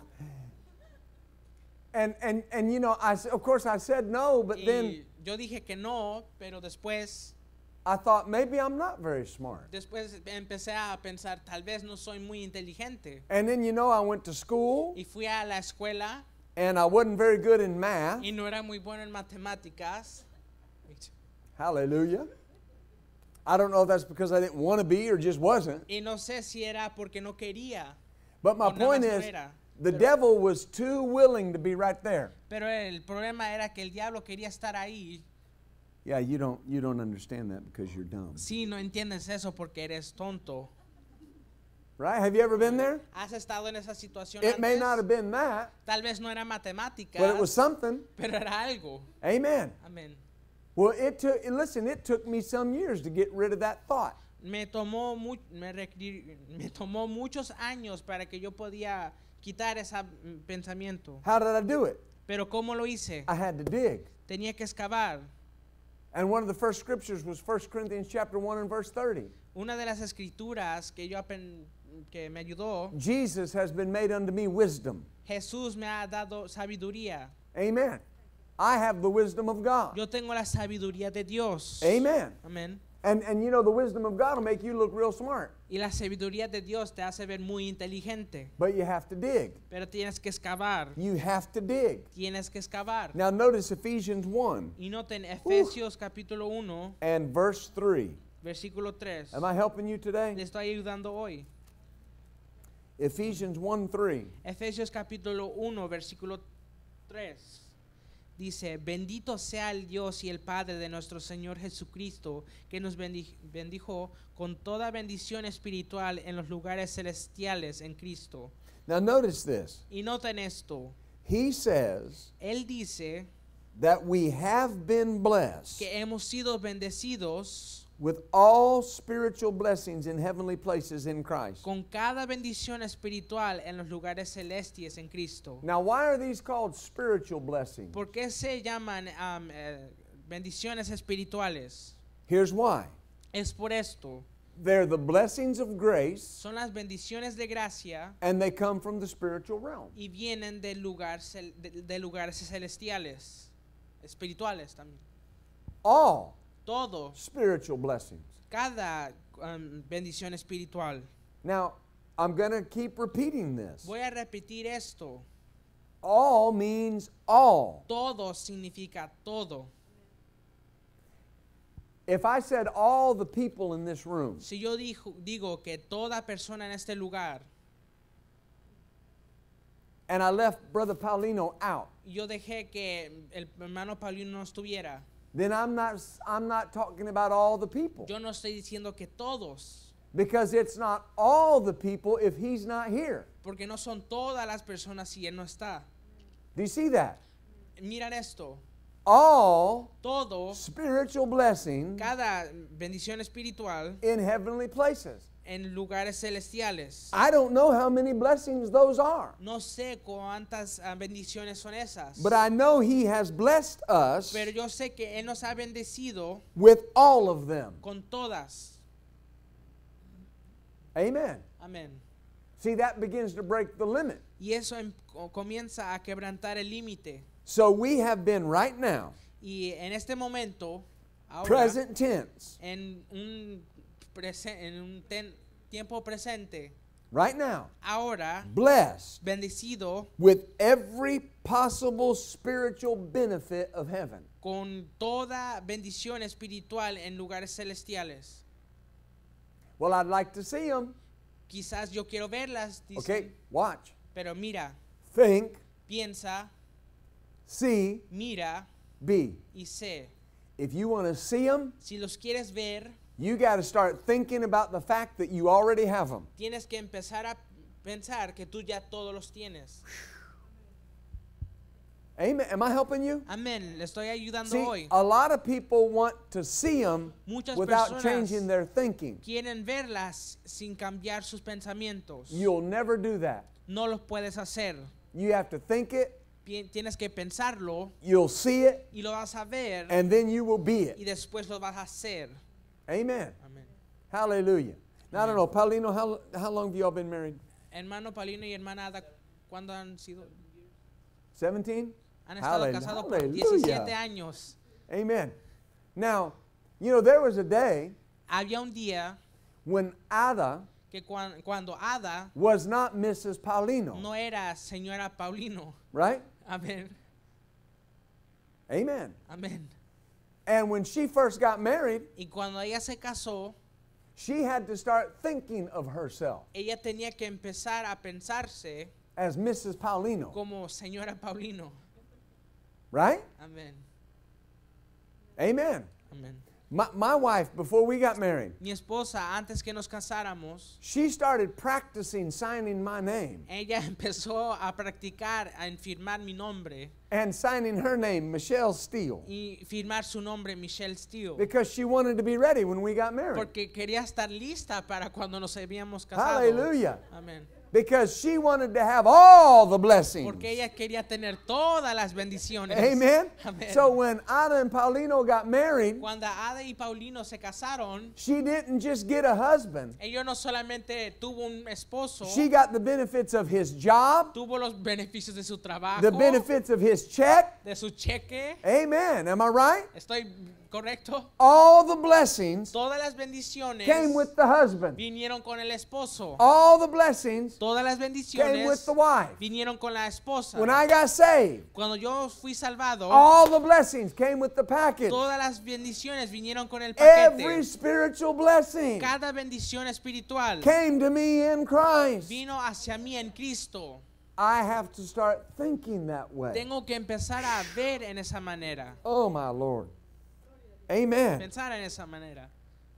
And, and, and you know, I, of course I said no, but y then yo dije que no, pero después I thought maybe I'm not very smart. Después empecé a pensar, tal vez no soy muy inteligente. And then you know I went to school. Y fui a la escuela. And I wasn't very good in math. Y no era muy bueno en matemáticas. Hallelujah. I don't know if that's because I didn't want to be or just wasn't. Y no sé si era porque no quería. But my point is, the devil was too willing to be right there. Pero el problema era que el diablo quería estar ahí. Yeah, you don't you don't understand that because you're dumb. Sí, no entiendes eso porque eres tonto. Right? Have you ever been there? ¿Has estado en esa situación It antes? may not have been that. Tal vez no era matemática. But it was something. Pero era algo. Amen. Amen. Well, it took listen, it took me some years to get rid of that thought. Me tomó me, me tomó muchos años para que yo podía quitar ese mm, pensamiento. How did I do it? Pero cómo lo hice? I had to dig. Tenía que excavar. And one of the first scriptures was 1 Corinthians chapter 1 and verse 30. Una de las escrituras que yo que me ayudó. Jesus has been made unto me wisdom. Jesús me ha dado sabiduría. Amen. I have the wisdom of God. Yo tengo la sabiduría de Dios. Amen. Amen. And, and you know, the wisdom of God will make you look real smart. Y la sabiduría de Dios te hace ver muy inteligente. But you have to dig. Pero tienes que excavar. You have to dig. Tienes que excavar. Now notice Ephesians 1. Y noten Efesios capítulo 1. And verse 3. Versículo 3. Am I helping you today? Le estoy ayudando hoy. Ephesians 1 3. Efesios capítulo 1 versículo 3. dice, bendito sea el Dios y el Padre de nuestro Señor Jesucristo, que nos bendijo con toda bendición espiritual en los lugares celestiales en Cristo. y en Y noten esto. Él dice Que hemos sido bendecidos with all spiritual blessings in heavenly places in Christ. Con cada bendición espiritual en los lugares celestes en Cristo. Now, why are these called spiritual blessings? ¿Por qué se llaman um, eh, bendiciones espirituales? Here's why. Es por esto. They're the blessings of grace. Son las bendiciones de gracia. And they come from the spiritual realm. Y vienen de, lugar de, de lugares celestiales, espirituales también. All todo spiritual blessings. Cada um, bendición espiritual. Now, I'm going to keep repeating this. Voy a repetir esto. All means all. Todo significa todo. If I said all the people in this room. Si yo digo, digo que toda persona en este lugar. And I left Brother Paulino out. Yo dejé que el hermano Paulino no estuviera. then I'm not, I'm not talking about all the people. Yo no estoy diciendo que todos. Because it's not all the people if he's not here. Porque no son todas las personas si él no está. Do you see that? Mirar esto. All Todo, spiritual blessing cada bendición espiritual in heavenly places en lugares celestiales. I don't know how many blessings those are. No sé cuántas ah, bendiciones son esas. But I know he has blessed us. Pero yo sé que él nos ha bendecido with all of them. Con todas. Amen. Amen. See that begins to break the limit. Y eso comienza a quebrantar el límite. So we have been right now. Y en este momento ahora, present tense. En un en un tiempo presente. Right now. Ahora. Blessed. Bendecido. With every possible spiritual benefit of heaven. Con toda bendición espiritual en lugares celestiales. Well, I'd like to see them. Quizás yo quiero verlas. Okay, watch. Pero mira. Think. Piensa. See. Mira. Be. Y sé. If you want to see them, si los quieres ver, You got to start thinking about the fact that you already have them. Tienes que empezar a pensar que tú ya todos los tienes. Amen. Am I helping you? Amen. Le estoy ayudando see, hoy. A lot of people want to see them Muchas without changing their thinking. Quieren verlas sin cambiar sus pensamientos. You'll never do that. No los puedes hacer. You have to think it. Tienes que pensarlo. You'll see it. Y lo vas a ver. And then you will be it. Y después lo vas a hacer. Amen. Amen. Hallelujah. Now, Amen. I don't know, Paulino, how, how long have y'all been married? Hermano Paulino y hermana Ada, ¿cuándo han sido? 17? Han estado Hallelujah. casados por 17 años. Amen. Now, you know, there was a day Había un día when Ada que cuan, cuando Ada was not Mrs. Paulino. no era señora Paulino. Right? Amen. Amen. Amen. And when she first got married, y cuando ella se casó, she had to start thinking of herself. Ella tenía que empezar a pensarse as Mrs. Paulino. Como señora Paulino. Right? Amen. Amen. Amen. My, my wife, before we got married, mi esposa antes que nos casáramos, she started practicing signing my name ella (laughs) empezó a practicar a firmar mi nombre and signing her name Michelle Steele y firmar su nombre Michelle Steele because she wanted to be ready when we got married. Porque quería estar lista para cuando nos habíamos casado. Hallelujah. Amen. Because she wanted to have all the blessings. Porque ella quería tener todas las bendiciones. Amen. Amen. So when Ada and Paulino got married, cuando Ada y Paulino se casaron, she didn't just get a husband. Ella no solamente tuvo un esposo. She got the benefits of his job. Tuvo los beneficios de su trabajo. The benefits of his check. De su cheque. Amen. Am I right? Estoy Correcto. All the blessings todas las bendiciones came with the husband. vinieron con el esposo. All the blessings todas las bendiciones came with the wife. vinieron con la esposa. When I got saved, Cuando yo fui salvado, all the blessings came with the package. todas las bendiciones vinieron con el paquete. Every spiritual blessing Cada bendición espiritual came to me in Christ. vino hacia mí en Cristo. I have to start thinking that way. Tengo que empezar a ver en esa manera. Oh my Lord. Amen. Pensar en esa manera.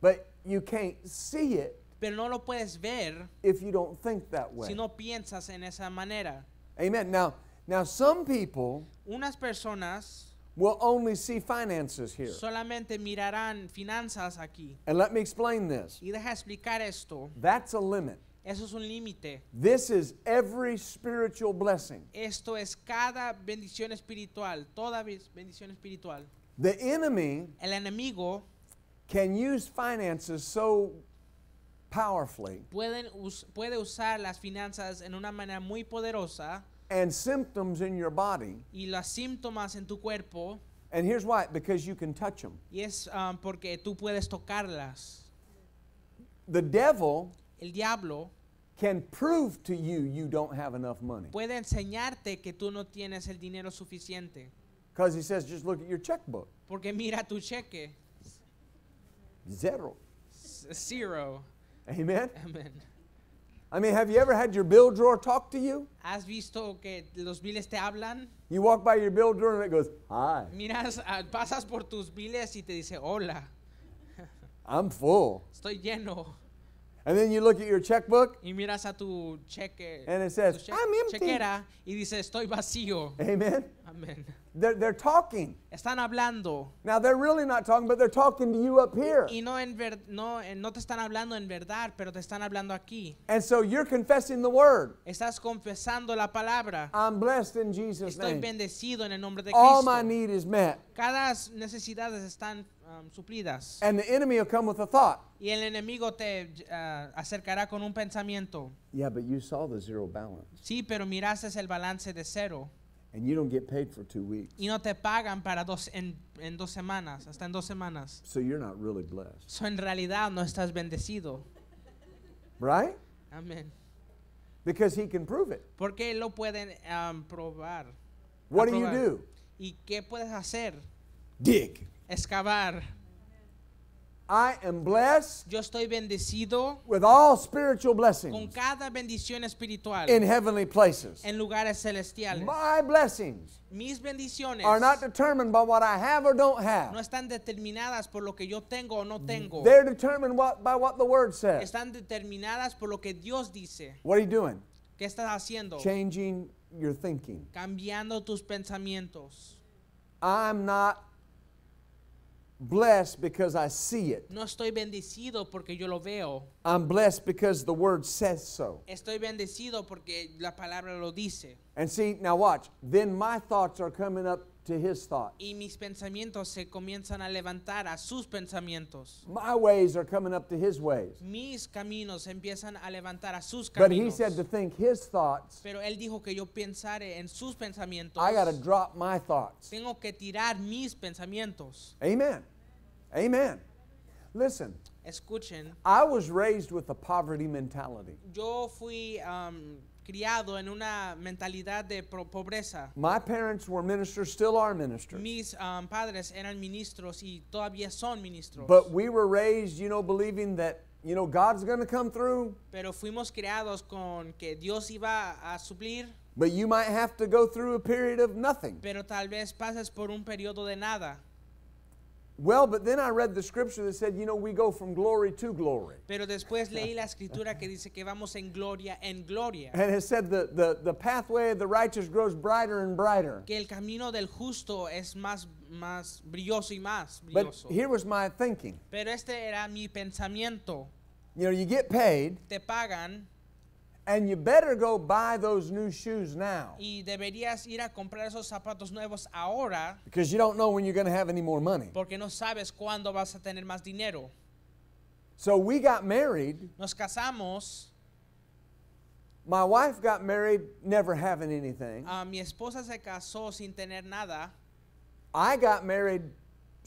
But you can't see it Pero no lo puedes ver if you don't think that way. si no piensas en esa manera. Amen. Now, now some people Unas personas will only see finances here. solamente mirarán finanzas aquí. And let me explain this. Y deja explicar esto. That's a limit. Eso es un This is every spiritual blessing. Esto es cada bendición espiritual, toda bendición espiritual. The enemy el enemigo can use finances so powerfully. Pueden us puede usar las finanzas en una manera muy poderosa. And symptoms in your body. Y los síntomas en tu cuerpo. And here's why, because you can touch them. Y um, porque tú puedes tocarlas. The devil el diablo can prove to you you don't have enough money. Puede enseñarte que tú no tienes el dinero suficiente. Because he says, just look at your checkbook. Porque mira tu cheque. Zero. zero. Amen? Amen. I mean, have you ever had your bill drawer talk to you? ¿Has visto que los biles te hablan? You walk by your bill drawer and it goes, hi. Miras, ah, pasas por tus biles y te dice, hola. I'm full. Estoy lleno. And then you look at your checkbook. Y miras a tu cheque. And it says, che- I'm empty. Chequera, y dice, estoy vacío. Amen. Amen. They're, they're talking. Están hablando. Now they're really not talking, but they're talking to you up here. Y no, en ver, no, no te están hablando en verdad, pero te están hablando aquí. And so you're confessing the word. Estás confesando la palabra. I'm blessed in Jesus' Estoy name. bendecido en el nombre de Cristo. All my need is met. Cada necesidad están um, suplidas. And the enemy will come with a thought. Y el enemigo te uh, acercará con un pensamiento. Yeah, but you saw the zero balance. Sí, pero miraste el balance de cero. And you don't get paid for two weeks. Y no te pagan para dos en, en dos semanas, hasta en dos semanas. So you're not really blessed. So en realidad no estás bendecido. Right? Amen. Because he can prove it. Porque lo pueden um, probar. What do you do? ¿Y qué puedes hacer? Dig. Excavar. I am blessed Yo estoy bendecido with all spiritual con blessings cada bendición espiritual in heavenly places. en lugares celestiales. My blessings Mis bendiciones are not determined by what I have or don't no have. están determinadas por lo que yo tengo o no tengo. They're determined what, by what the Word says. Están determinadas por lo que Dios dice. What are you doing? ¿Qué estás haciendo? Changing your thinking. Cambiando tus pensamientos. I'm not blessed because I see it. No estoy bendecido porque yo lo veo. I'm blessed because the word says so. Estoy bendecido porque la palabra lo dice. And see, now watch. Then my thoughts are coming up to his thoughts. Y mis pensamientos se comienzan a levantar a sus pensamientos. My ways are coming up to his ways. Mis caminos empiezan a levantar a sus caminos. But he said to think his thoughts. Pero él dijo que yo pensare en sus pensamientos. I got to drop my thoughts. Tengo que tirar mis pensamientos. Amen. Amen. Listen. Escuchen. I was raised with a poverty mentality. Yo fui um, criado en una mentalidad de pobreza. My parents were ministers, still are ministers. Mis um, padres eran ministros y todavía son ministros. But we were raised, you know, believing that you know God's going to come through. Pero fuimos creados con que Dios iba a suplir. But you might have to go through a period of nothing. Pero tal vez pases por un periodo de nada. Well, but then I read the scripture that said, you know, we go from glory to glory. Pero después leí la (laughs) escritura que dice que vamos en gloria en gloria. And it said the, the, the pathway of the righteous grows brighter and brighter. Que el camino del justo es más más brilloso y más brilloso. But here was my thinking. Pero este era mi pensamiento. You know, you get paid. Te pagan. And you better go buy those new shoes now. Y deberías ir a comprar esos zapatos nuevos ahora. Because you don't know when you're going to have any more money. Porque no sabes cuándo vas a tener más dinero. So we got married. Nos casamos. My wife got married never having anything. Uh, mi esposa se casó sin tener nada. I got married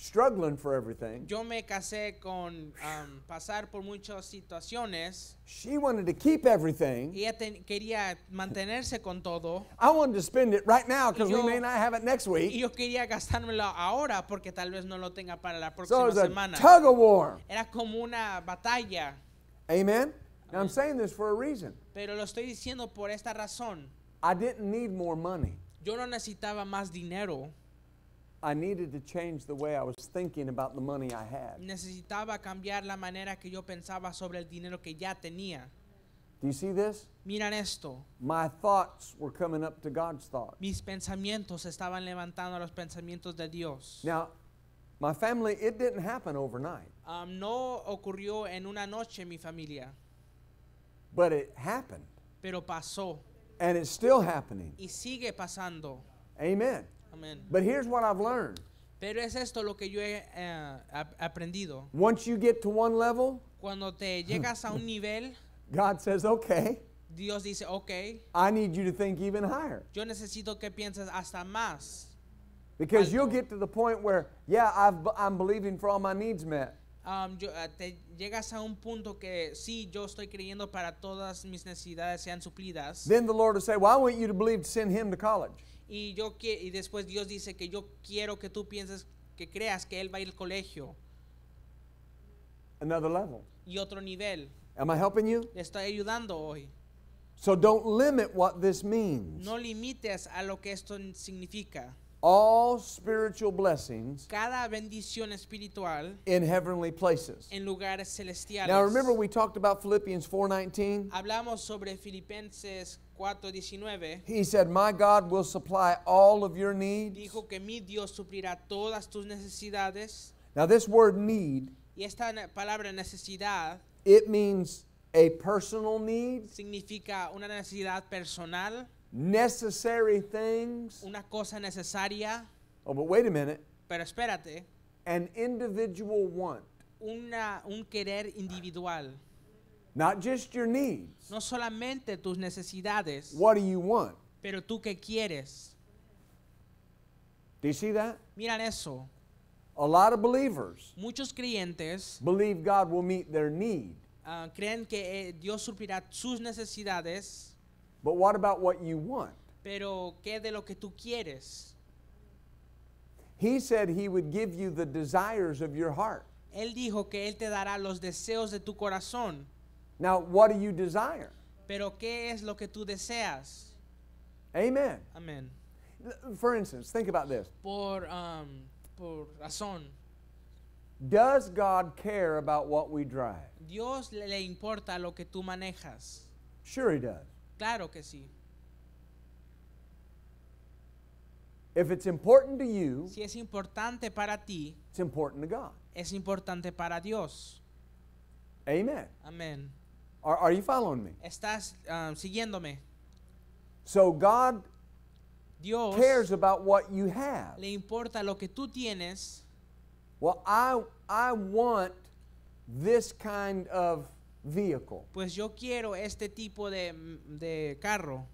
struggling for everything. Yo me casé con um, pasar por muchas situaciones. She wanted to keep everything. Ella quería mantenerse con todo. I wanted to spend it right now because we may not have it next week. yo quería gastármelo ahora porque tal vez no lo tenga para la próxima so semana. Tug of war. Era como una batalla. Amen. Now I'm saying this for a reason. Pero lo estoy diciendo por esta razón. I didn't need more money. Yo no necesitaba más dinero. I needed to change the way I was thinking about the money I had. Necesitaba cambiar la manera que yo pensaba sobre el dinero que ya tenía. Do you see this? Miran esto. My thoughts were coming up to God's thoughts. Mis pensamientos estaban levantando los pensamientos de Dios. Now, my family, it didn't happen overnight. Um, no ocurrió en una noche mi familia. But it happened. Pero pasó. And it's still happening. Y sigue pasando. Amen. Amen. But here's what I've learned. Pero es esto lo que yo he uh, aprendido. Once you get to one level, cuando te llegas a un (laughs) nivel, God says, "Okay." Dios dice, "Okay." I need you to think even higher. Yo necesito que pienses hasta más. Because alto. you'll get to the point where, yeah, i am believing for all my needs met. Um, yo, eh, te llegas a un punto que sí, yo estoy creyendo para todas mis necesidades sean suplidas. Then the Lord will say, "Well, I want you to believe to send him to college." y, yo, y después Dios dice que yo quiero que tú pienses, que creas que Él va a ir al colegio. Another level. Y otro nivel. Am I helping you? estoy ayudando hoy. So don't limit what this means. No limites a lo que esto significa. all spiritual blessings cada bendición espiritual in heavenly places. En lugares celestiales. Now remember we talked about Philippians 4:19. Hablamos sobre Filipenses 4:19. He said, "My God will supply all of your needs." Dijo que mi Dios suplirá todas tus necesidades. Now this word need y esta palabra necesidad it means a personal need. Significa una necesidad personal necessary things. Una cosa necesaria. Oh, but wait a minute. Pero espérate. An individual want. Una, un querer individual. Not just your needs. No solamente tus necesidades. What do you want? Pero tú qué quieres. Do you see that? Miran eso. A lot of believers Muchos creyentes believe God will meet their need. Uh, creen que eh, Dios suplirá sus necesidades. But what about what you want? Pero qué de lo que tú quieres? He said he would give you the desires of your heart. Él dijo que él te dará los deseos de tu corazón. Now, what do you desire? Pero qué es lo que tú deseas? Amen. Amen. For instance, think about this. Por um, por razón. Does God care about what we drive? Dios le importa lo que tú manejas. Sure he does. Claro que sí. If it's important to you, si es importante para ti, it's important to God. Es importante para Dios. Amen. Amen. Are, are you following me? Estás um, siguiéndome. So God Dios cares about what you have. Le importa lo que tú tienes. Well, I I want this kind of vehicle. Pues yo quiero este tipo de, de carro.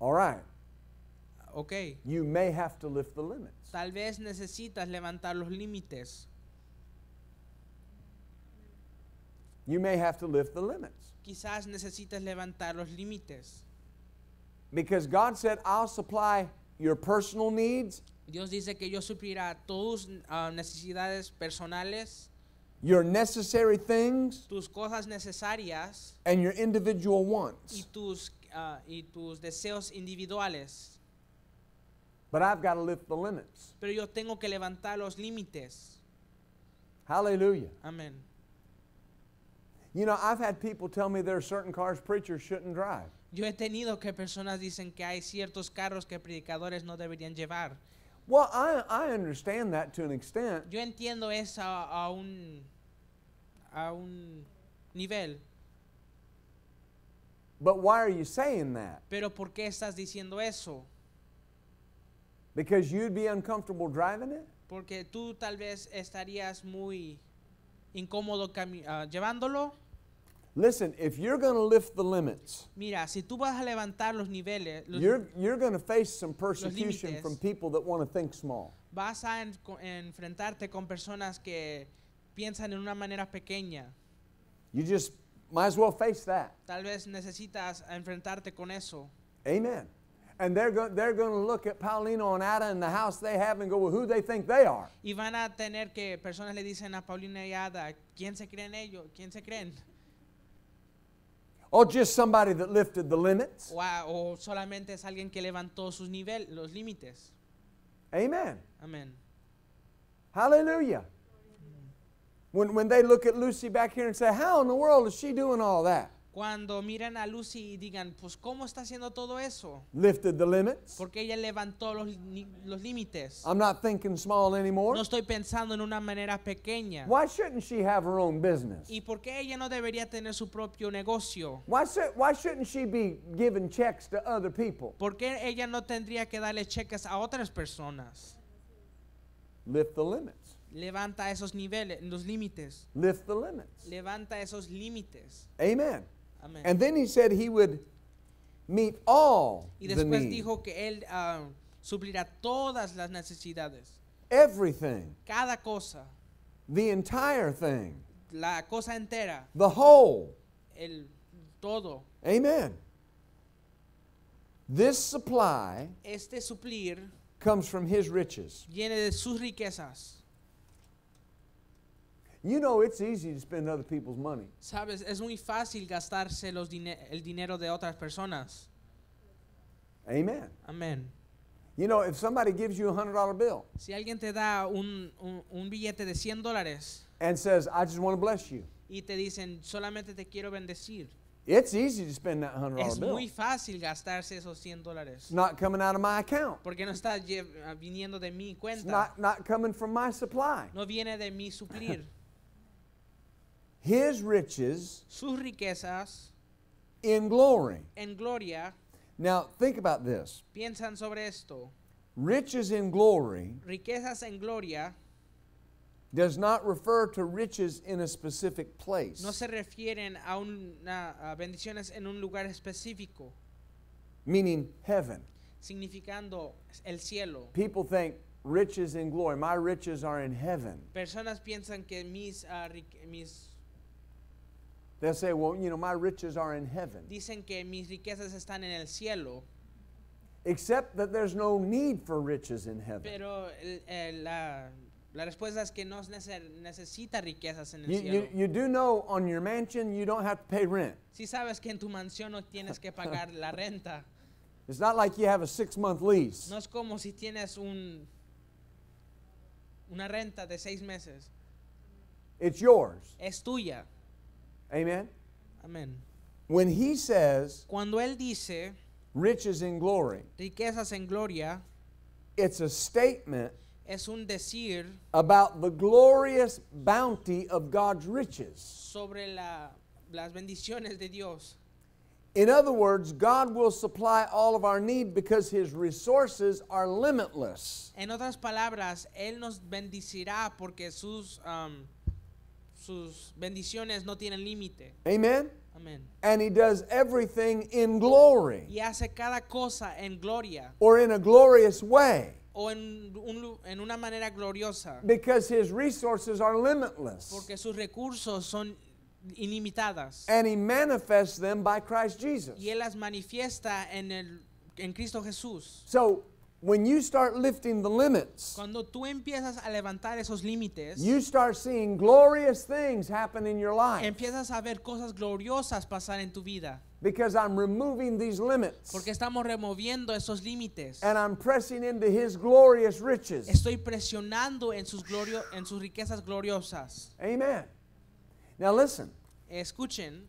All right. Okay. You may have to lift the limits. Tal vez necesitas levantar los límites. You may have to lift the limits. Quizás necesitas levantar los límites. Because God said, I'll supply your personal needs. Dios dice que yo suplirá tus uh, ah, necesidades personales. your necessary things tus cosas necesarias and your individual wants. Y tus, uh, y tus deseos individuales. But I've got to lift the limits. Pero yo tengo que levantar los límites. Hallelujah. Amen. You know, I've had people tell me there are certain cars preachers shouldn't drive. Yo he tenido que personas dicen que hay ciertos carros que predicadores no deberían llevar. Well, I, I understand that to an extent. Yo entiendo eso a, a un a un nivel. But why are you saying that? Pero ¿por qué estás diciendo eso? Because you'd be uncomfortable driving it? Porque tú tal vez estarías muy incómodo uh, llevándolo. Listen, if you're going to lift the limits, Mira, si tú vas a levantar los niveles, los you're, you're going to face some persecution limites, from people that want to think small. Vas a enfrentarte con personas que piensan en una manera pequeña. You just might as well face that. Tal vez necesitas enfrentarte con eso. Amen. And they're, go they're going to look at Paulino and Ada and the house they have and go, well, who they think they are. Y van a tener que personas le dicen a Paulina y Ada, ¿quién se creen ellos? ¿Quién se creen? Or just somebody that lifted the limits. Wow, o solamente es alguien que levantó sus niveles, los límites. Amen. Amen. Hallelujah. When, when they look at Lucy back here and say, How in the world is she doing all that? Cuando miran a Lucy y digan, pues cómo está haciendo todo eso? Lifted the limits. Porque ella levantó los, los límites. I'm not thinking small anymore. No estoy pensando en una manera pequeña. Why shouldn't she have her own business? ¿Y por qué ella no debería tener su propio negocio? Why, should, why shouldn't she be giving checks to other people? ¿Por qué ella no tendría que darle cheques a otras personas? Lift the limits. Levanta esos niveles, los límites. Lift the limits. Levanta esos límites. Amen. Amen. And then he said he would meet all Y the después need. dijo que él ah, suplirá todas las necesidades, Everything. cada cosa, The entire thing. la cosa entera, The whole. el todo. Amen. This supply Este suplir comes from his riches. viene de sus riquezas. You know it's easy to spend other people's money. Sabes, es muy fácil gastarse los diner el dinero de otras personas. Amen. Amen. You know, if somebody gives you a hundred dollar bill. Si alguien te da un, un, un billete de 100 dólares. And says, I just want to bless you. Y te dicen, solamente te quiero bendecir. It's easy to spend that hundred dollar bill. Es muy fácil gastarse esos 100 dólares. Not coming out of my account. Porque no está viniendo de mi cuenta. It's not not coming from my supply. No viene de mi suplir. (laughs) his riches sus riquezas in glory. En gloria. Now think about this. Piensan sobre esto. Riches in glory. Riquezas en gloria. Does not refer to riches in a specific place. No se refieren a una a bendiciones en un lugar específico. Meaning heaven. Significando el cielo. People think riches in glory. My riches are in heaven. Personas piensan que mis uh, mis They'll say, well, you know, my riches are in heaven. Dicen que mis riquezas están en el cielo. Except that there's no need for riches in heaven. Pero el, el, la, la respuesta es que no necesita riquezas en el you, cielo. You, you do know on your mansion you don't have to pay rent. Si sabes que en tu mansión no tienes que pagar la renta. (laughs) It's not like you have a six month lease. No es como si tienes un una renta de seis meses. It's yours. Es tuya. Amen. Amen. When he says Cuando él dice riches in glory, riquezas en gloria, it's a statement es un decir about the glorious bounty of God's riches. Sobre la, las bendiciones de Dios. In other words, God will supply all of our need because his resources are limitless. En otras palabras, él nos bendecirá porque sus um, sus bendiciones no tienen límite. Amen. Amen. And he does everything in glory. Y hace cada cosa en gloria. Or in a glorious way. O en, un, en una manera gloriosa. Because his resources are limitless. Porque sus recursos son ilimitadas. And he manifests them by Christ Jesus. Y él las manifiesta en el en Cristo Jesús. So when you start lifting the limits, cuando tú empiezas a levantar esos límites, you start seeing glorious things happen in your life. Empiezas a ver cosas gloriosas pasar en tu vida. Because I'm removing these limits. Porque estamos removiendo esos límites. And I'm pressing into his glorious riches. Estoy presionando en sus glorio en sus riquezas gloriosas. Amen. Now listen. Escuchen.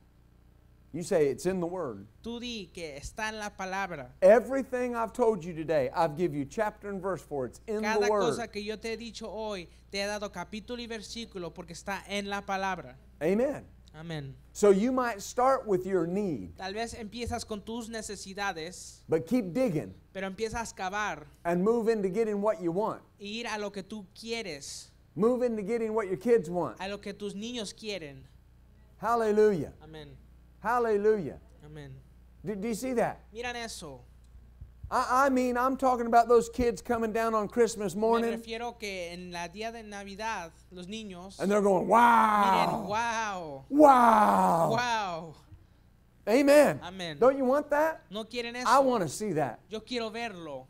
You say it's in the word. Tú di que está en la palabra. Everything I've told you today, I've give you chapter and verse for it's in Cada the word. Cada cosa que yo te he dicho hoy, te he dado capítulo y versículo porque está en la palabra. Amen. Amen. So you might start with your need. Tal vez empiezas con tus necesidades. But keep digging. Pero empieza a excavar. And move into getting what you want. ir a lo que tú quieres. Move into getting what your kids want. A lo que tus niños quieren. Hallelujah. Amen. Hallelujah. Amen. Do, do you see that? Miran eso. I, I mean, I'm talking about those kids coming down on Christmas morning. Me refiero que en la día de Navidad, los niños. And they're going, wow. Miren, wow. Wow. Wow. Amen. Amen. Don't you want that? No quieren eso. I want to see that. Yo quiero verlo.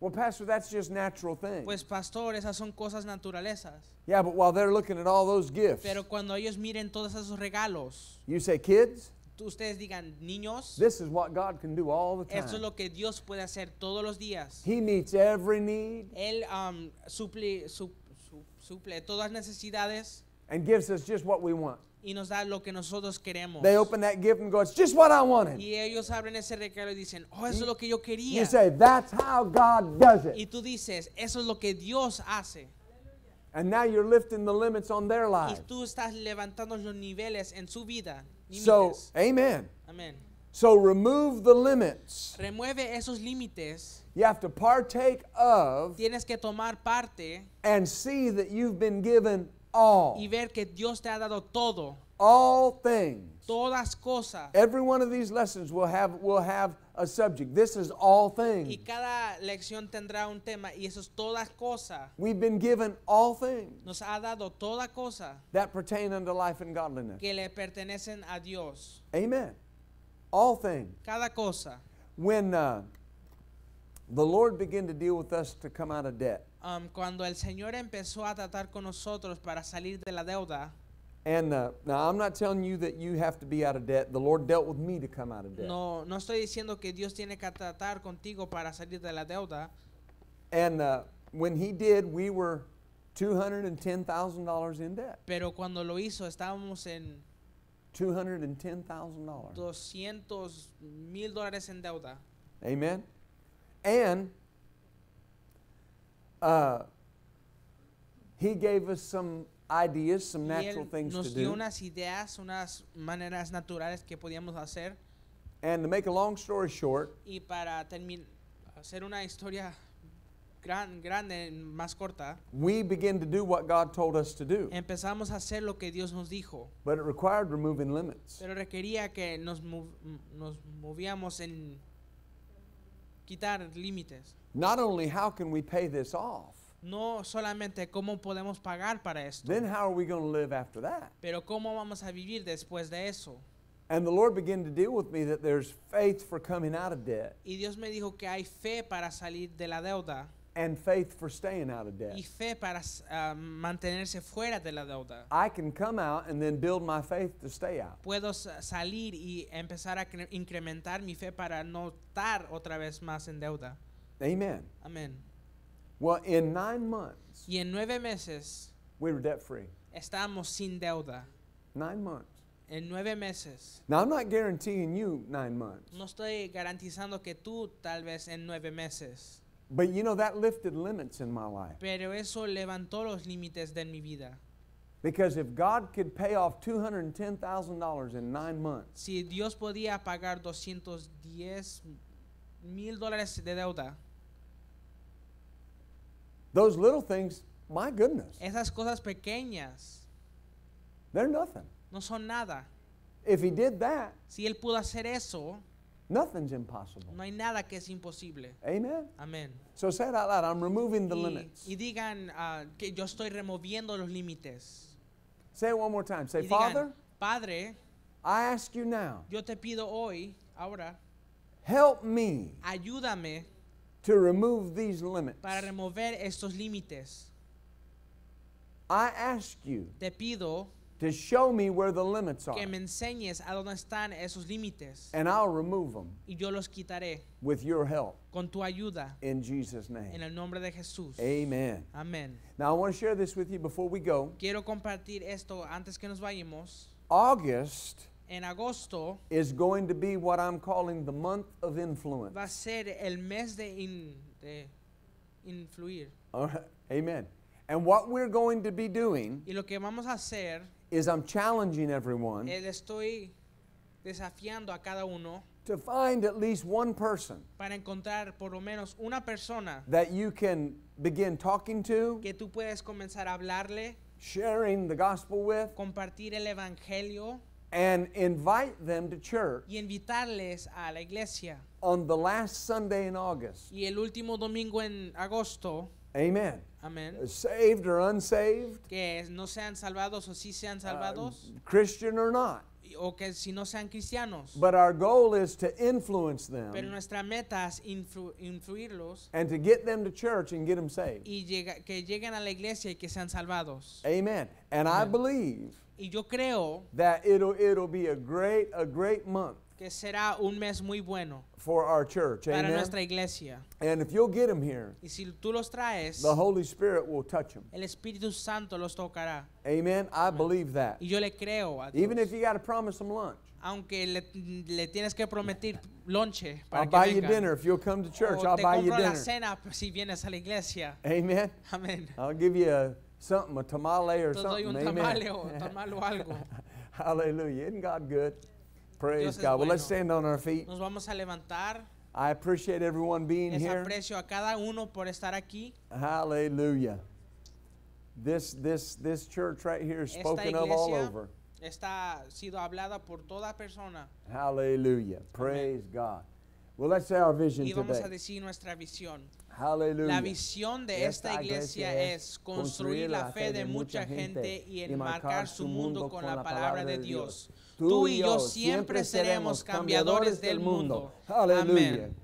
Well, pastor, that's just natural things. Pues pastor, esas son cosas naturalezas. Yeah, but while they're looking at all those gifts. Pero cuando ellos miren todos esos regalos. You say kids? ustedes digan niños this is what God can do all the time. esto es lo que Dios puede hacer todos los días He meets every need él um, suple, su, su, suple todas necesidades and gives us just what we want y nos da lo que nosotros queremos. They open that gift and go, it's just what I wanted. Y ellos abren ese regalo y dicen, oh, eso es lo que yo quería. You say, that's how God does it. Y tú dices, eso es lo que Dios hace. And now you're lifting the limits on their lives. Y tú estás levantando los niveles en su vida. So, amen. Amen. So remove the limits. Remueve esos límites. You have to partake of Tienes que tomar parte and see that you've been given all. Y ver que Dios te ha dado todo. All things. Todas cosas. Every one of these lessons will have will have a subject. This is all things. Y cada lección tendrá un tema y eso es todas cosas. We've been given all things. Nos ha dado toda cosa. That pertain unto life and godliness. Que le pertenecen a Dios. Amen. All things. Cada cosa. When uh, the Lord began to deal with us to come out of debt. um, cuando el Señor empezó a tratar con nosotros para salir de la deuda. And uh, now I'm not telling you that you have to be out of debt. The Lord dealt with me to come out of debt. No, no estoy diciendo que Dios tiene que tratar contigo para salir de la deuda. And uh, when he did, we were $210,000 in debt. Pero cuando lo hizo, estábamos en $210,000. 200 mil dólares en deuda. Amen. And Uh, he gave us some ideas, some natural things to do. unas ideas, unas maneras naturales que podíamos hacer. And to make a long story short, y para hacer una historia gran, grande, más corta, we begin to do what God told us to do. Empezamos a hacer lo que Dios nos dijo. But it required removing limits. Pero requería que nos, mov nos movíamos en quitar límites. Not only how can we pay this off, no solamente cómo podemos pagar para esto, then how are we going to live after that? pero cómo vamos a vivir después de eso. And the Lord began to deal with me that there's faith for coming out of debt Y Dios me dijo que hay fe para salir de la deuda and faith for staying out of debt. y fe para ah, mantenerse fuera de la deuda. I can come out and then build my faith to stay out. Puedo salir y empezar a incrementar mi fe para no estar otra vez más en deuda. Amen. Amén. Well, in nine months, y en nueve meses, we were debt free. Estamos sin deuda. Nine months. En nueve meses. Now I'm not guaranteeing you nine months. No estoy garantizando que tú tal vez en nueve meses. But you know that lifted limits in my life. Pero eso levantó los límites de mi vida. Because if God could pay off $210,000 in nine months. Si Dios podía pagar 210 mil dólares de deuda. Those little things, my goodness. Esas cosas pequeñas. They're nothing. No son nada. If he did that, si él pudo hacer eso, nothing's impossible. No hay nada que es imposible. Amen. Amen. So say it out loud. I'm removing the y, limits. Y digan uh, que yo estoy removiendo los límites. Say it one more time. Say, digan, Father, Padre, I ask you now. Yo te pido hoy, ahora, help me. Ayúdame to remove these limits. Para remover estos límites. I ask you Te pido to show me where the limits are. Que me enseñes a dónde están esos límites. And I'll remove them. Y yo los quitaré. With your help. Con tu ayuda. In Jesus name. En el nombre de Jesús. Amen. Amen. Now I want to share this with you before we go. Quiero compartir esto antes que nos vayamos. August en agosto is going to be what I'm calling the month of influence. Va a ser el mes de, in, de influir. Right. Amen. And what we're going to be doing y lo que vamos a hacer is I'm challenging everyone estoy desafiando a cada uno to find at least one person para encontrar por lo menos una persona that you can begin talking to que tú puedes comenzar a hablarle sharing the gospel with compartir el evangelio and invite them to church y invitarles a la iglesia on the last Sunday in August. Y el último domingo en agosto. Amen. Amen. Uh, saved or unsaved. Que no sean salvados o sí sean uh, salvados. Uh, Christian or not. O que si no sean cristianos. But our goal is to influence them. Pero nuestra meta es influ influirlos. And to get them to church and get them saved. Y lleg que lleguen a la iglesia y que sean salvados. Amen. And Amen. I believe. Y yo creo that it'll it'll be a great a great month. Que será un mes muy bueno. For our church, para amen? nuestra iglesia. And if you'll get them here, y si tú los traes, the Holy Spirit will touch them. El Espíritu Santo los tocará. Amen. I believe that. Y yo le creo a Dios. Even if you got to promise them lunch. aunque le, le, tienes que prometer lonche para I'll que buy venga. You dinner if you'll come to church. O I'll te buy compro you la dinner. cena si vienes a la iglesia. Amen. Amen. I'll give you a something, a tamale or something. Amen. (laughs) Hallelujah. Isn't God good? Praise God. Bueno. Well, let's stand on our feet. Nos vamos a levantar. I appreciate everyone being Les here. aprecio a cada uno por estar aquí. Hallelujah. This, this, this church right here is spoken of all over. Está sido hablada por toda persona. Hallelujah. Praise Amen. God. Well, let's say our vision y vamos today. a decir nuestra visión. La visión de esta, iglesia, es construir la fe de mucha gente y enmarcar su mundo con la palabra de Dios. Tú y yo siempre seremos cambiadores del mundo. Amén.